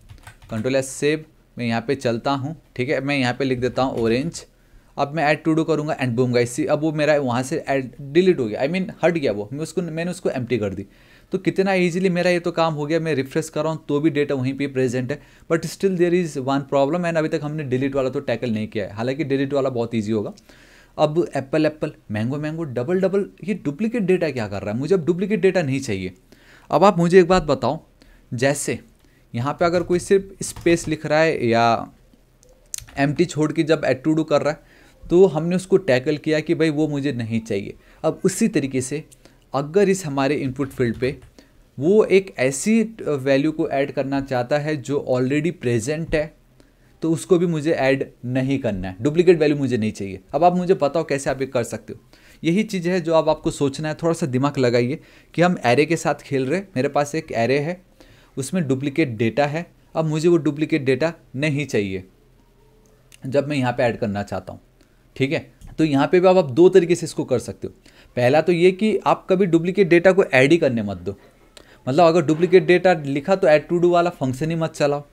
कंट्रोल एस सेव मैं यहाँ पे चलता हूँ ठीक है मैं यहाँ पे लिख देता हूँ ऑरेंज अब मैं ऐड टू डू करूँगा एंड बूम गाइस अब वो मेरा वहाँ से एड डिलीट हो गया आई I मीन mean, हट गया वो मैं उसको मैंने उसको एम कर दी तो कितना ईजिली मेरा ये तो काम हो गया मैं रिफ्रेश कर रहा हूँ तो भी डेटा वहीं पर प्रेजेंट है but still there is one problem and अभी तक हमने डिलीट वाला तो टैकल नहीं किया है हालांकि डिलीट वाला बहुत ईजी होगा अब apple apple mango mango double double ये डुप्लीकेट डेटा क्या कर रहा है मुझे अब डुप्लीकेट डेटा नहीं चाहिए अब आप मुझे एक बात बताओ जैसे यहाँ पर अगर कोई सिर्फ स्पेस लिख रहा है या एम छोड़ के जब एड टू डू कर रहा है तो हमने उसको टैकल किया कि भाई वो मुझे नहीं चाहिए अब उसी तरीके से अगर इस हमारे इनपुट फील्ड पे वो एक ऐसी वैल्यू को ऐड करना चाहता है जो ऑलरेडी प्रेजेंट है तो उसको भी मुझे ऐड नहीं करना है डुप्लीकेट वैल्यू मुझे नहीं चाहिए अब आप मुझे बताओ कैसे आप ये कर सकते हो यही चीज़ है जो अब आप आपको सोचना है थोड़ा सा दिमाग लगाइए कि हम एरे के साथ खेल रहे मेरे पास एक एरे है उसमें डुप्लीकेट डेटा है अब मुझे वो डुप्लीकेट डेटा नहीं चाहिए जब मैं यहाँ पे ऐड करना चाहता हूँ ठीक है तो यहाँ पे भी आप दो तरीके से इसको कर सकते हो पहला तो ये कि आप कभी डुप्लीकेट डेटा को ऐड ही करने मत दो मतलब अगर डुप्लीकेट डेटा लिखा तो ऐड टू डू वाला फंक्शन ही मत चलाओ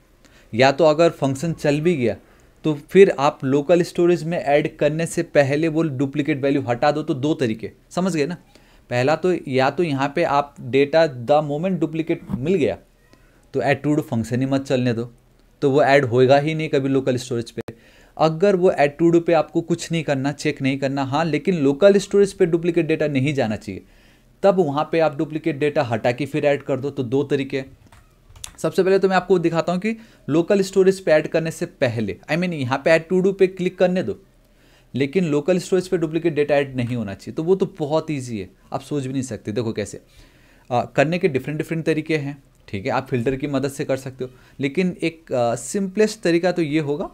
या तो अगर फंक्शन चल भी गया तो फिर आप लोकल स्टोरेज में ऐड करने से पहले वो डुप्लीकेट वैल्यू हटा दो तो दो तरीके समझ गए ना पहला तो या तो यहाँ पे आप डेटा द मोमेंट डुप्लीकेट मिल गया तो ऐड टू डू फंक्शन ही मत चलने दो तो वो ऐड होएगा ही नहीं कभी लोकल स्टोरेज पे अगर वो एड टू डू पे आपको कुछ नहीं करना चेक नहीं करना हाँ लेकिन लोकल स्टोरेज पे डुप्लीकेट डेटा नहीं जाना चाहिए तब वहाँ पे आप डुप्लीकेट डेटा हटा के फिर ऐड कर दो तो दो तरीके सबसे पहले तो मैं आपको दिखाता हूँ कि लोकल स्टोरेज पे ऐड करने से पहले आई I मीन mean, यहाँ पे एड टू डू पे क्लिक करने दो लेकिन लोकल स्टोरेज पे डुप्लीकेट डेटा ऐड नहीं होना चाहिए तो वो तो बहुत ईजी है आप सोच भी नहीं सकते देखो कैसे आ, करने के डिफरेंट डिफरेंट तरीके हैं ठीक है आप फिल्टर की मदद से कर सकते हो लेकिन एक सिंपलेस्ट तरीका तो ये होगा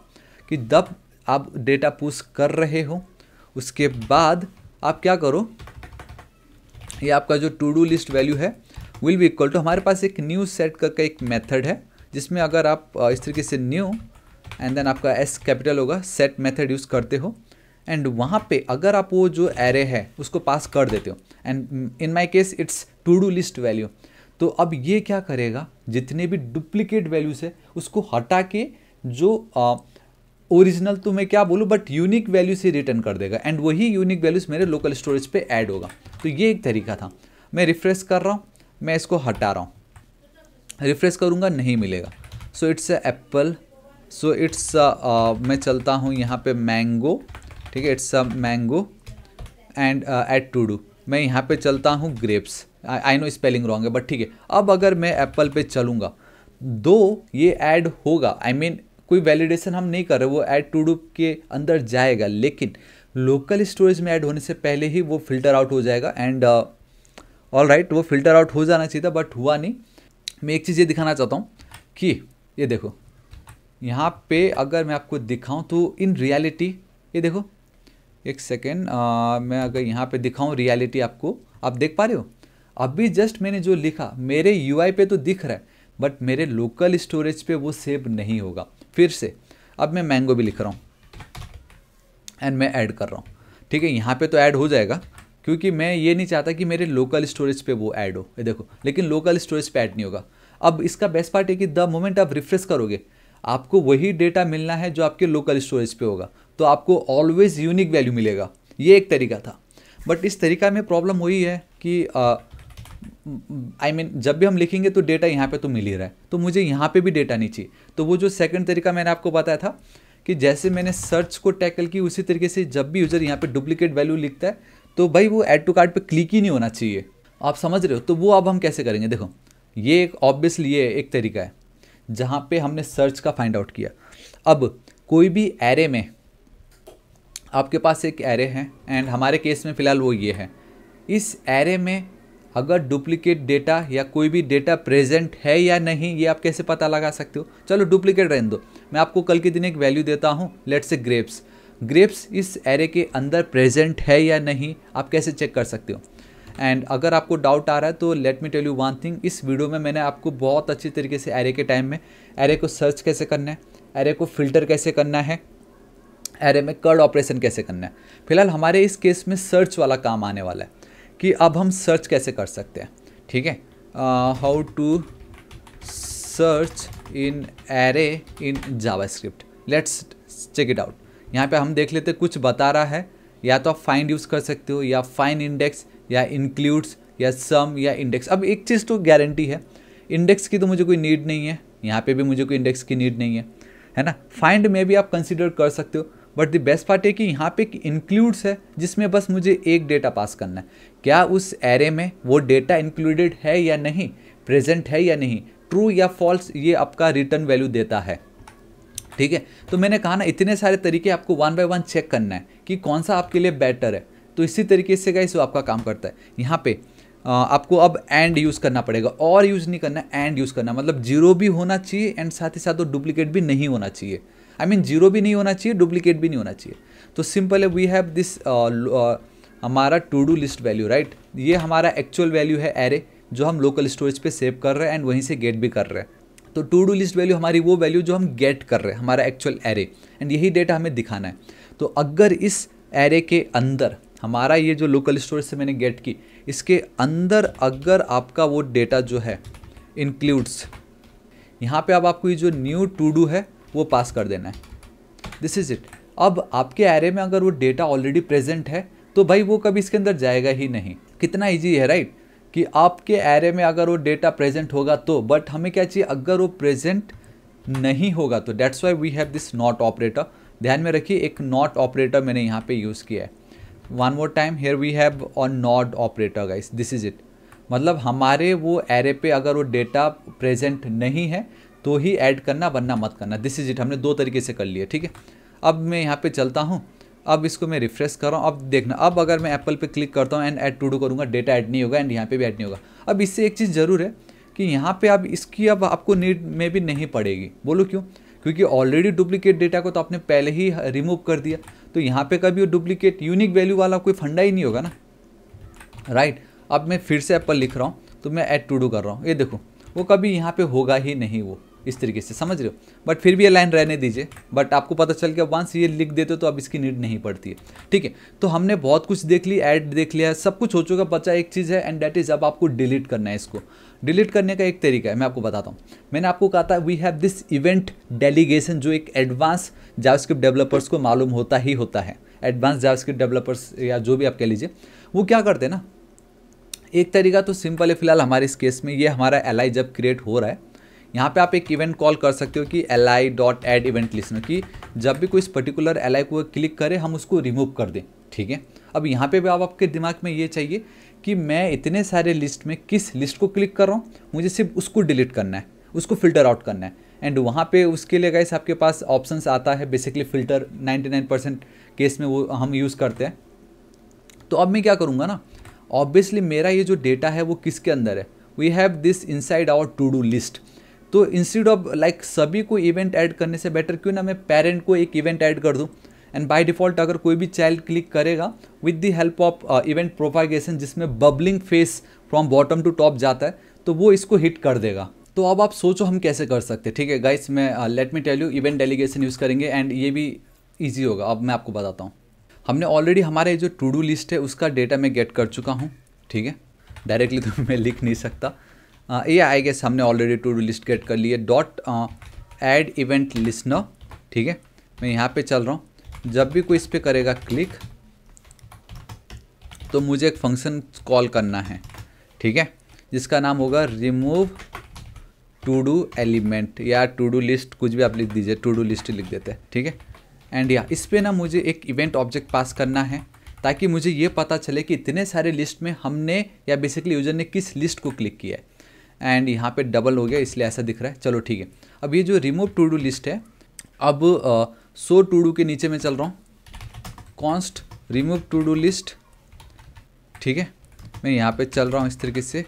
कि जब आप डेटा पुश कर रहे हो उसके बाद आप क्या करो ये आपका जो टू डू लिस्ट वैल्यू है विल बी इक्वल टू हमारे पास एक न्यू सेट करके एक मेथड है जिसमें अगर आप इस तरीके से न्यू एंड देन आपका एस कैपिटल होगा सेट मेथड यूज़ करते हो एंड वहाँ पे अगर आप वो जो एरे है उसको पास कर देते हो and in my case it's to do list value तो अब ये क्या करेगा जितने भी डुप्लीकेट वैल्यूज है उसको हटा के जो ओरिजिनल तो मैं क्या बोलूँ बट यूनिक वैल्यू से रिटर्न कर देगा एंड वही यूनिक वैल्यूज मेरे लोकल स्टोरेज पे ऐड होगा तो ये एक तरीका था मैं रिफ्रेश कर रहा हूँ मैं इसको हटा रहा हूँ रिफ्रेश करूँगा नहीं मिलेगा so it's apple so it's मैं चलता हूँ यहाँ पे मैंगो ठीक है it's a mango and add to do मैं यहाँ पे चलता हूँ grapes I know spelling wrong है बट ठीक है अब अगर मैं एप्पल पे चलूँगा दो ये ऐड होगा आई I मीन mean, कोई वैलिडेशन हम नहीं कर रहे वो ऐड टू डू के अंदर जाएगा लेकिन लोकल स्टोरेज में ऐड होने से पहले ही वो फिल्टर आउट हो जाएगा एंड ऑल राइट वो फिल्टर आउट हो जाना चाहिए था बट हुआ नहीं मैं एक चीज़ ये दिखाना चाहता हूँ कि ये देखो यहाँ पे अगर मैं आपको दिखाऊँ तो इन रियलिटी ये देखो एक सेकेंड uh, मैं अगर यहाँ पे दिखाऊँ रियलिटी आपको आप देख पा रहे हो अभी जस्ट मैंने जो लिखा मेरे यू पे तो दिख रहा है बट मेरे लोकल स्टोरेज पे वो सेव नहीं होगा फिर से अब मैं मैंगो भी लिख रहा हूँ एंड मैं ऐड कर रहा हूँ ठीक है यहाँ पे तो ऐड हो जाएगा क्योंकि मैं ये नहीं चाहता कि मेरे लोकल स्टोरेज पे वो ऐड हो ये देखो लेकिन लोकल स्टोरेज पे ऐड नहीं होगा अब इसका बेस्ट पार्ट है कि द मोमेंट आप रिफ्रेश करोगे आपको वही डेटा मिलना है जो आपके लोकल स्टोरेज पे होगा तो आपको ऑलवेज यूनिक वैल्यू मिलेगा ये एक तरीका था बट इस तरीका में प्रॉब्लम वही है कि आई I मीन mean, जब भी हम लिखेंगे तो डेटा यहाँ पे तो मिल ही रहा है तो मुझे यहाँ पे भी डेटा नहीं चाहिए तो वो जो सेकंड तरीका मैंने आपको बताया था कि जैसे मैंने सर्च को टैकल की उसी तरीके से जब भी यूज़र यहाँ पे डुप्लीकेट वैल्यू लिखता है तो भाई वो एड टू कार्ड पे क्लिक ही नहीं होना चाहिए आप समझ रहे हो तो वो अब हम कैसे करेंगे देखो ये एक ऑब्वियसली ये एक तरीका है जहाँ पे हमने सर्च का फाइंड आउट किया अब कोई भी एरे में आपके पास एक एरे है एंड हमारे केस में फ़िलहाल वो ये है इस एरे में अगर डुप्लीकेट डेटा या कोई भी डेटा प्रेजेंट है या नहीं ये आप कैसे पता लगा सकते हो चलो डुप्लीकेट रहने दो मैं आपको कल के दिन एक वैल्यू देता हूँ लेट्स से ग्रेप्स ग्रेप्स इस एरे के अंदर प्रेजेंट है या नहीं आप कैसे चेक कर सकते हो एंड अगर आपको डाउट आ रहा है तो let me tell you one thing इस वीडियो में मैंने आपको बहुत अच्छी तरीके से एरे के टाइम में एरे को सर्च कैसे करना है एरे को फिल्टर कैसे करना है एरे में कर्ड ऑपरेशन कैसे करना है फिलहाल हमारे इस केस में सर्च वाला काम आने वाला है कि अब हम सर्च कैसे कर सकते हैं ठीक है how to search in array in JavaScript let's check it out यहाँ पे हम देख लेते कुछ बता रहा है या तो आप फाइंड यूज़ कर सकते हो या फाइन इंडेक्स या इंक्लूड्स या सम या इंडेक्स अब एक चीज़ तो गारंटी है इंडेक्स की तो मुझे कोई नीड नहीं है यहाँ पे भी मुझे कोई इंडेक्स की नीड नहीं है है ना फाइंड में भी आप कंसिडर कर सकते हो बट द बेस्ट पार्ट है कि यहाँ पे एक इंक्लूड्स है जिसमें बस मुझे एक डेटा पास करना है क्या उस एरे में वो डेटा इंक्लूडेड है या नहीं प्रेजेंट है या नहीं ट्रू या फॉल्स ये आपका रिटर्न वैल्यू देता है ठीक है तो मैंने कहा ना इतने सारे तरीके आपको वन बाय वन चेक करना है कि कौन सा आपके लिए बेटर है तो इसी तरीके से गाइस वो आपका काम करता है यहाँ पे आपको अब एंड यूज़ करना पड़ेगा और यूज़ नहीं करना एंड यूज़ करना मतलब जीरो भी होना चाहिए एंड साथ ही साथ वो डुप्लीकेट भी नहीं होना चाहिए आई मीन जीरो भी नहीं होना चाहिए डुप्लीकेट भी नहीं होना चाहिए तो सिंपल है वी हैव दिस हमारा to do list value right ये हमारा एक्चुअल वैल्यू है एरे जो हम लोकल स्टोरेज पे सेव कर रहे हैं एंड वहीं से गेट भी कर रहे हैं तो टू डू लिस्ट वैल्यू हमारी वो वैल्यू जो हम गेट कर रहे हैं हमारा एक्चुअल एरे एंड यही डेटा हमें दिखाना है तो अगर इस एरे के अंदर हमारा ये जो लोकल स्टोरेज से मैंने गेट की इसके अंदर अगर आपका वो डेटा जो है इंक्लूड्स यहाँ पे अब आप आपको ये जो न्यू टू डू है वो पास कर देना है दिस इज़ इट अब आपके एरे में अगर वो डेटा ऑलरेडी प्रेजेंट है तो भाई वो कभी इसके अंदर जाएगा ही नहीं कितना ईजी है राइट कि आपके एरे में अगर वो डेटा प्रेजेंट होगा तो बट हमें क्या चाहिए अगर वो प्रेजेंट नहीं होगा तो that's why we have this not operator ध्यान में रखिए एक नॉट ऑपरेटर मैंने यहाँ पे यूज़ किया है one more time here we have a not operator guys this is it मतलब हमारे वो एरे पे अगर वो डेटा प्रेजेंट नहीं है तो ही ऐड करना वरना मत करना दिस इज इट हमने दो तरीके से कर लिया ठीक है अब मैं यहाँ पे चलता हूँ अब इसको मैं रिफ्रेश कर रहा हूँ अब देखना अब अगर मैं एप्पल पे क्लिक करता हूँ एंड ऐड टू डू करूँगा डेटा ऐड नहीं होगा एंड यहाँ पे भी ऐड नहीं होगा अब इससे एक चीज़ ज़रूर है कि यहाँ पे अब इसकी अब आपको नीड में भी नहीं पड़ेगी बोलो क्यों क्योंकि ऑलरेडी डुप्लीकेट डेटा को तो आपने पहले ही रिमूव कर दिया तो यहाँ पर कभी डुप्लीकेट यूनिक वैल्यू वाला कोई फंडा ही नहीं होगा ना राइट अब मैं फिर से एप्पल लिख रहा हूँ तो मैं ऐड टू डू कर रहा हूँ ये देखो वो कभी यहाँ पर होगा ही नहीं वो इस तरीके से समझ रहे हो बट फिर भी ये लाइन रहने दीजिए बट आपको पता चल गया वंस ये लिख देते हो तो अब इसकी नीड नहीं पड़ती है ठीक है तो हमने बहुत कुछ देख ली ऐड देख लिया सब कुछ हो चुका बचा एक चीज़ है एंड डैट इज़ अब आपको डिलीट करना है इसको डिलीट करने का एक तरीका है मैं आपको बताता हूँ मैंने आपको कहा था we have this event delegation जो एक एडवांस जावस्क्रिप्ट डेवलपर्स को मालूम होता ही होता है एडवांस जावस्क्रिप्ट डेवलपर्स या जो भी आप कह लीजिए वो क्या करते हैं ना एक तरीका तो सिंपल है फिलहाल हमारे इस केस में ये हमारा एल जब क्रिएट हो रहा है यहाँ पे आप एक इवेंट कॉल कर सकते हो कि L I dot add event listener की जब भी कोई इस पर्टिकुलर एल आई को क्लिक करे हम उसको रिमूव कर दें ठीक है अब यहाँ पे भी आप आपके दिमाग में ये चाहिए कि मैं इतने सारे लिस्ट में किस लिस्ट को क्लिक कर रहा हूँ मुझे सिर्फ उसको डिलीट करना है उसको फिल्टर आउट करना है एंड वहाँ पे उसके लिए गाइस आपके पास ऑप्शंस आता है बेसिकली फ़िल्टर 99 परसेंट केस में वो हम यूज़ करते हैं तो अब मैं क्या करूँगा ना ऑब्वियसली मेरा ये जो डेटा है वो किसके अंदर है we have this inside our to do list तो इंस्टीड ऑफ लाइक सभी को इवेंट ऐड करने से बेटर क्यों ना मैं पेरेंट को एक इवेंट ऐड कर दूँ एंड बाय डिफ़ॉल्ट अगर कोई भी चाइल्ड क्लिक करेगा with the help of event propagation जिसमें bubbling phase from bottom to top जाता है तो वो इसको हिट कर देगा तो अब आप सोचो हम कैसे कर सकते हैं ठीक है गाइस मैं let me tell you event delegation use करेंगे एंड ये भी ईजी होगा अब मैं आपको बताता हूँ हमने ऑलरेडी हमारे जो टू डू लिस्ट है उसका डेटा मैं गेट कर चुका हूँ ठीक है डायरेक्टली तो मैं लिख नहीं सकता ये आई गेस हमने already to do list create कर लिए डॉट एड इवेंट लिस्नर ठीक है मैं यहाँ पे चल रहा हूँ जब भी कोई इस पर करेगा क्लिक तो मुझे एक फंक्शन कॉल करना है ठीक है जिसका नाम होगा रिमूव टू डू एलिमेंट या टू डू लिस्ट कुछ भी आप लिख दीजिए टू डू लिस्ट लिख देते हैं ठीक है एंड या इस पर ना मुझे एक इवेंट ऑब्जेक्ट पास करना है ताकि मुझे ये पता चले कि इतने सारे लिस्ट में हमने या बेसिकली यूज़र ने किस लिस्ट को क्लिक किया है एंड यहाँ पे डबल हो गया इसलिए ऐसा दिख रहा है चलो ठीक है अब ये जो रिमूव टू डू लिस्ट है अब सो टू डू के नीचे मैं चल रहा हूँ const remove to do list ठीक है मैं यहाँ पे चल रहा हूँ इस तरीके से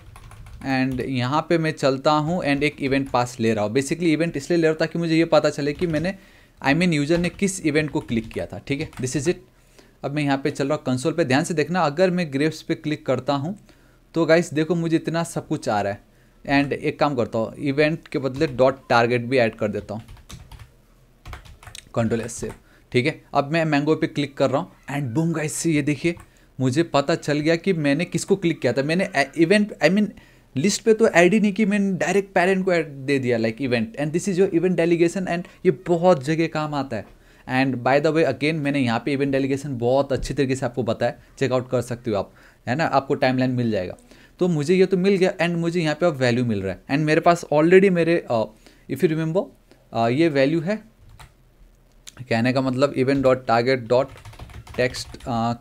एंड यहाँ पे मैं चलता हूँ एंड एक इवेंट पास ले रहा हूँ बेसिकली इवेंट इसलिए ले रहा हूँ ताकि मुझे ये पता चले कि मैंने आई मीन यूज़र ने किस इवेंट को क्लिक किया था ठीक है दिस इज़ इट अब मैं यहाँ पे चल रहा हूँ कंसोल पे ध्यान से देखना अगर मैं ग्रेप्स पे क्लिक करता हूँ तो गाइस देखो मुझे इतना सब कुछ आ रहा है एंड एक काम करता हूँ इवेंट के बदले डॉट टारगेट भी ऐड कर देता हूँ कंट्रोल एस से ठीक है अब मैं मैंगो पे क्लिक कर रहा हूँ एंड बूम गाइस से ये देखिए मुझे पता चल गया कि मैंने किसको क्लिक किया था मैंने इवेंट आई मीन लिस्ट पे तो ऐड ही नहीं कि मैंने डायरेक्ट पेरेंट को ऐड दे दिया like event and this is your event delegation and ये बहुत जगह काम आता है and by the way again मैंने यहाँ पे इवेंट डेलीगेशन बहुत अच्छी तरीके से आपको बताया चेकआउट कर सकते हो आप है ना आपको टाइमलाइन मिल जाएगा तो मुझे ये तो मिल गया एंड मुझे यहाँ पे अब वैल्यू मिल रहा है एंड मेरे पास ऑलरेडी मेरे इफ़ यू रिमेंबर ये वैल्यू है कहने का मतलब event dot target dot text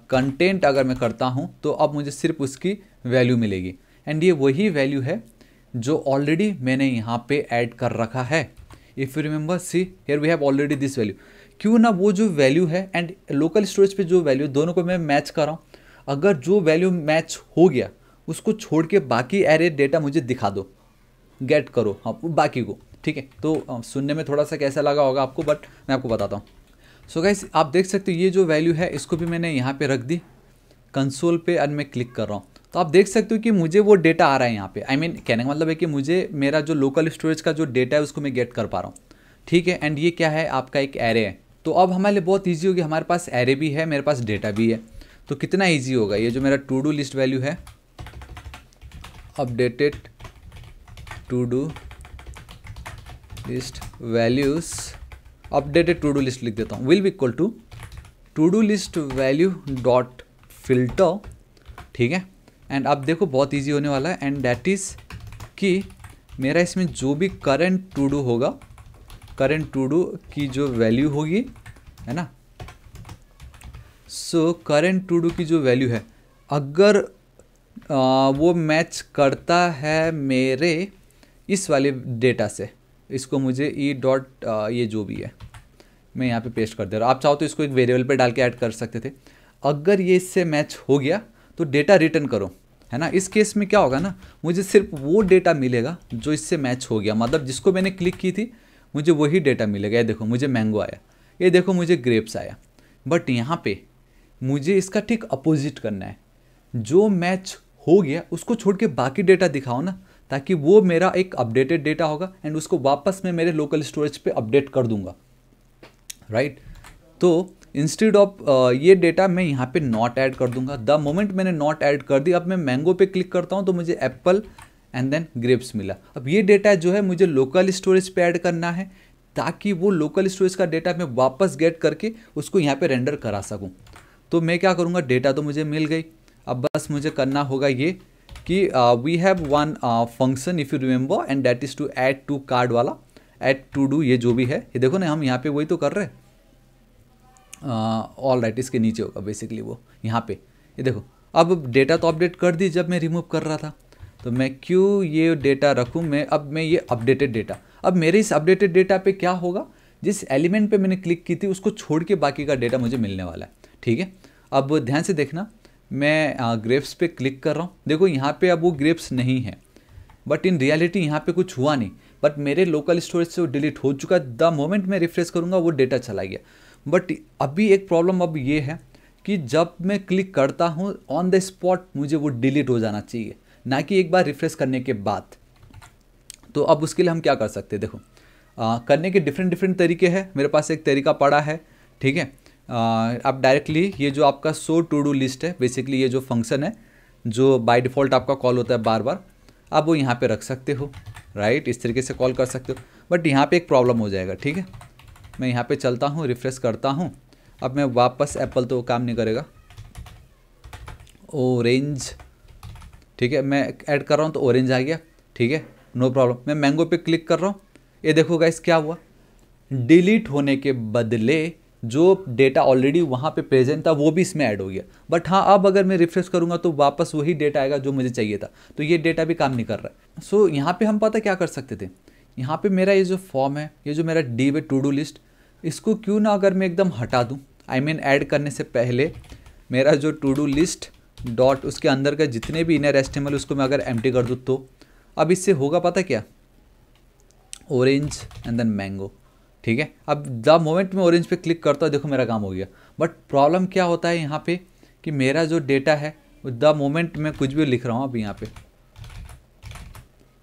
content अगर मैं करता हूँ तो अब मुझे सिर्फ उसकी वैल्यू मिलेगी एंड ये वही वैल्यू है जो ऑलरेडी मैंने यहाँ पे ऐड कर रखा है if you remember see here we have already this value क्यों ना वो जो वैल्यू है एंड लोकल स्टोरेज पे जो वैल्यू दोनों को मैं मैच कर रहा हूँ अगर जो वैल्यू मैच हो गया उसको छोड़ के बाकी एरे डेटा मुझे दिखा दो गेट करो हाँ बाकी को ठीक है तो सुनने में थोड़ा सा कैसा लगा होगा आपको बट मैं आपको बताता हूँ सो गाइस आप देख सकते हो ये जो वैल्यू है इसको भी मैंने यहाँ पे रख दी कंसोल पे और मैं क्लिक कर रहा हूँ तो आप देख सकते हो कि मुझे वो डेटा आ रहा है यहाँ पे आई I मीन mean, कहने का मतलब है कि मुझे मेरा जो लोकल स्टोरेज का जो डेटा है उसको मैं गेट कर पा रहा हूँ ठीक है एंड ये क्या है आपका एक एरे है तो अब हमारे लिए बहुत ईजी होगी हमारे पास एरे भी है मेरे पास डेटा भी है तो कितना ईजी होगा ये जो मेरा टू डू लिस्ट वैल्यू है updated to do list values updated to do list लिख देता हूँ will equal to to do list value dot filter ठीक है एंड आप देखो बहुत ईजी होने वाला है एंड डैट इज़ कि मेरा इसमें जो भी करेंट टू डू होगा करेंट टू डू की जो वैल्यू होगी है ना सो करेंट टू डू की जो वैल्यू है अगर आ, वो मैच करता है मेरे इस वाले डेटा से इसको मुझे ई e डॉट ये जो भी है मैं यहाँ पे पेस्ट कर दे रहा हूँ आप चाहो तो इसको एक वेरिएबल पे डाल के ऐड कर सकते थे अगर ये इससे मैच हो गया तो डेटा रिटर्न करो है ना इस केस में क्या होगा ना मुझे सिर्फ वो डेटा मिलेगा जो इससे मैच हो गया मतलब जिसको मैंने क्लिक की थी मुझे वही डेटा मिलेगा ये देखो मुझे मैंगो आया ये देखो मुझे ग्रेप्स आया बट यहाँ पे मुझे इसका ठीक अपोजिट करना है जो मैच हो गया उसको छोड़ के बाकी डेटा दिखाओ ना ताकि वो मेरा एक अपडेटेड डेटा होगा एंड उसको वापस मैं मेरे लोकल स्टोरेज पे अपडेट कर दूंगा राइट right? तो इंस्टेड ऑफ ये डेटा मैं यहाँ पे नॉट ऐड कर दूंगा द मोमेंट मैंने नॉट ऐड कर दी अब मैं मैंगो पे क्लिक करता हूँ तो मुझे एप्पल एंड देन ग्रेप्स मिला अब ये डेटा जो है मुझे लोकल स्टोरेज पे ऐड करना है ताकि वो लोकल स्टोरेज का डेटा मैं वापस गेट करके उसको यहाँ पे रेंडर करा सकूँ तो मैं क्या करूँगा डेटा तो मुझे मिल गई अब बस मुझे करना होगा ये कि we have one function if you remember and that is to add to card वाला ऐड टू डू ये जो भी है ये देखो ना हम यहाँ पे वही तो कर रहे हैं ऑल uh, राइट इसके नीचे होगा बेसिकली वो यहाँ पे ये देखो अब डेटा तो अपडेट कर दी जब मैं रिमूव कर रहा था तो मैं क्यों ये डेटा रखूँ मैं अब मैं ये अपडेटेड डेटा अब मेरे इस अपडेटेड डेटा पे क्या होगा जिस एलिमेंट पे मैंने क्लिक की थी उसको छोड़ के बाकी का डेटा मुझे मिलने वाला है ठीक है अब ध्यान से देखना मैं ग्रेप्स पे क्लिक कर रहा हूँ देखो यहाँ पे अब वो ग्रेप्स नहीं है बट इन रियलिटी यहाँ पे कुछ हुआ नहीं बट मेरे लोकल स्टोरेज से वो डिलीट हो चुका द मोमेंट मैं रिफ्रेश करूँगा वो डेटा चला गया बट अभी एक प्रॉब्लम अब ये है कि जब मैं क्लिक करता हूँ ऑन द स्पॉट मुझे वो डिलीट हो जाना चाहिए ना कि एक बार रिफ्रेश करने के बाद तो अब उसके लिए हम क्या कर सकते हैं देखो आ, करने के डिफरेंट डिफरेंट तरीके हैं मेरे पास एक तरीका पड़ा है ठीक है आप डायरेक्टली ये जो आपका सो टू डू लिस्ट है बेसिकली ये जो फंक्शन है जो बाय डिफ़ॉल्ट आपका कॉल होता है बार बार आप वो यहाँ पे रख सकते हो राइट इस तरीके से कॉल कर सकते हो बट यहाँ पे एक प्रॉब्लम हो जाएगा ठीक है मैं यहाँ पे चलता हूँ रिफ़्रेश करता हूँ अब मैं वापस एप्पल तो काम नहीं करेगा ओरेंज ठीक है मैं ऐड कर रहा हूँ तो ऑरेंज आ गया ठीक है नो प्रॉब्लम मैं मैंगो पे क्लिक कर रहा हूँ ये देखो गाइस क्या हुआ डिलीट होने के बदले जो डेटा ऑलरेडी वहाँ पे प्रेजेंट था वो भी इसमें ऐड हो गया बट हाँ अब अगर मैं रिफ्रेश करूँगा तो वापस वही डेटा आएगा जो मुझे चाहिए था तो ये डेटा भी काम नहीं कर रहा है सो so, यहाँ पर हम पता क्या कर सकते थे यहाँ पर मेरा ये जो फॉर्म है ये जो मेरा डी वे टू डू लिस्ट इसको क्यों ना अगर मैं एकदम हटा दूँ आई मीन ऐड करने से पहले मेरा जो टू डू लिस्ट डॉट उसके अंदर का जितने भी इनर एस्टिमल उसको मैं अगर एम कर दूँ तो अब इससे होगा पता क्या ऑरेंज एंड देन मैंगो ठीक है अब द मोमेंट में ऑरेंज पे क्लिक करता हूँ देखो मेरा काम हो गया बट प्रॉब्लम क्या होता है यहाँ पे कि मेरा जो डेटा है द मोमेंट में कुछ भी लिख रहा हूँ अब यहाँ पे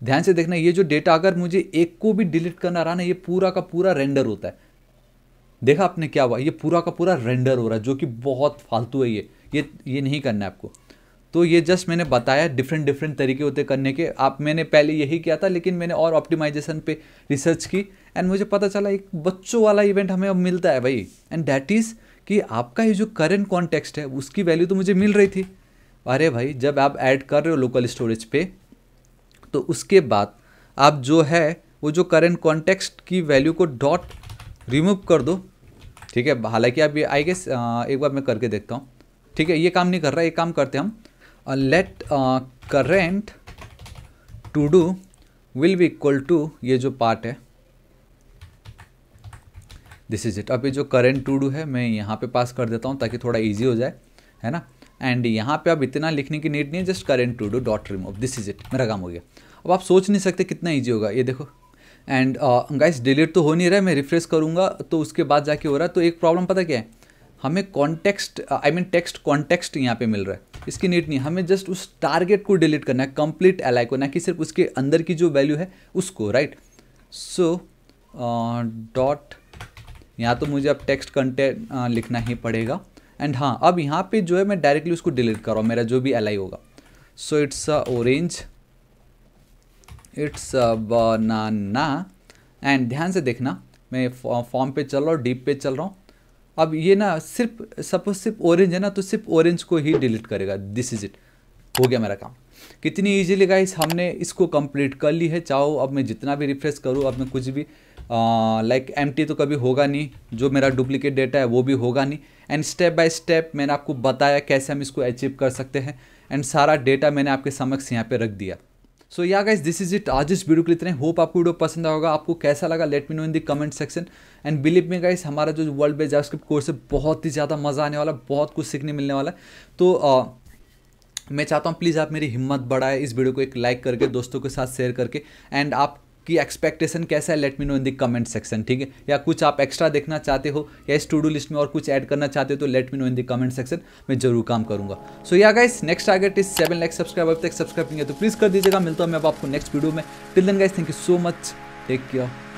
ध्यान से देखना ये जो डेटा अगर मुझे एक को भी डिलीट करना रहा ना ये पूरा का पूरा रेंडर होता है देखा आपने क्या हुआ ये पूरा का पूरा रेंडर हो रहा है जो कि बहुत फालतू है ये ये ये नहीं करना है आपको तो ये जस्ट मैंने बताया डिफरेंट डिफरेंट तरीके होते करने के आप मैंने पहले यही किया था लेकिन मैंने और ऑप्टिमाइजेशन पे रिसर्च की एंड मुझे पता चला एक बच्चों वाला इवेंट हमें अब मिलता है भाई एंड दैट इज़ कि आपका ये जो करेंट कॉन्टेक्स्ट है उसकी वैल्यू तो मुझे मिल रही थी अरे भाई जब आप ऐड कर रहे हो लोकल स्टोरेज पे तो उसके बाद आप जो है वो जो करेंट कॉन्टेक्स्ट की वैल्यू को डॉट रिमूव कर दो ठीक है हालांकि आप ये आई गेस एक बार मैं करके देखता हूँ ठीक है ये काम नहीं कर रहा ये काम करते हम uh, let uh, current to do will be equal to ये जो पार्ट है दिस इज इट अब ये जो करेंट टू डू है मैं यहाँ पे पास कर देता हूँ ताकि थोड़ा ईजी हो जाए है ना एंड यहाँ पे अब इतना लिखने की नीड नहीं है just current to do dot remove this is it मेरा काम हो गया अब आप सोच नहीं सकते कितना ईजी होगा ये देखो एंड गाइस डिलीट तो हो नहीं रहा है मैं रिफ्रेश करूँगा तो उसके बाद जाके हो रहा है तो एक प्रॉब्लम पता क्या है हमें context I mean text context यहाँ पे मिल रहा है इसकी नीट नहीं हमें जस्ट उस टारगेट को डिलीट करना है कंप्लीट आई को ना कि सिर्फ उसके अंदर की जो वैल्यू है उसको राइट सो डॉट यहाँ तो मुझे अब टेक्स्ट कंटेंट uh, लिखना ही पड़ेगा एंड हाँ अब यहाँ पे जो है मैं डायरेक्टली उसको डिलीट कर रहा हूँ मेरा जो भी आई होगा so it's a orange it's a banana and ध्यान से देखना मैं फॉर्म पे चल रहा हूँ डीप पे चल रहा हूँ अब ये ना सिर्फ सपोज सिर्फ ऑरेंज है ना तो सिर्फ ऑरेंज को ही डिलीट करेगा दिस इज इट हो गया मेरा काम कितनी ईजिली गाइस हमने इसको कंप्लीट कर ली है चाहो अब मैं जितना भी रिफ्रेश करूँ अब मैं कुछ भी लाइक एम तो कभी होगा नहीं जो मेरा डुप्लीकेट डेटा है वो भी होगा नहीं एंड स्टेप बाय स्टेप मैंने आपको बताया कैसे हम इसको अचीव कर सकते हैं एंड सारा डेटा मैंने आपके समक्ष यहाँ पे रख दिया सो yeah guys this is it आज इस वीडियो के लिए इतने होप आपको वीडियो पसंद आएगा आपको कैसा लगा let me know in the comment section and believe me guys हमारा जो वर्ल्ड बेस्ट जावास्क्रिप्ट कोर्स है बहुत ही ज़्यादा मज़ा आने वाला बहुत कुछ सीखने मिलने वाला है तो आ, मैं चाहता हूँ प्लीज़ आप मेरी हिम्मत बढ़ाए इस वीडियो को एक लाइक करके दोस्तों के साथ शेयर करके एंड आप कि एक्सपेक्टेशन कैसा है let me know in the comment section ठीक है या कुछ आप एक्स्ट्रा देखना चाहते हो या इस टू डू लिस्ट में और कुछ ऐड करना चाहते हो तो let me know in the comment section मैं जरूर काम करूंगा so yeah guys next target is seven like subscribe अब तक सब्सक्राइब नहीं है तो प्लीज़ कर दीजिएगा मिलता हूँ मैं अब आपको नेक्स्ट वीडियो में till then guys thank you so much take care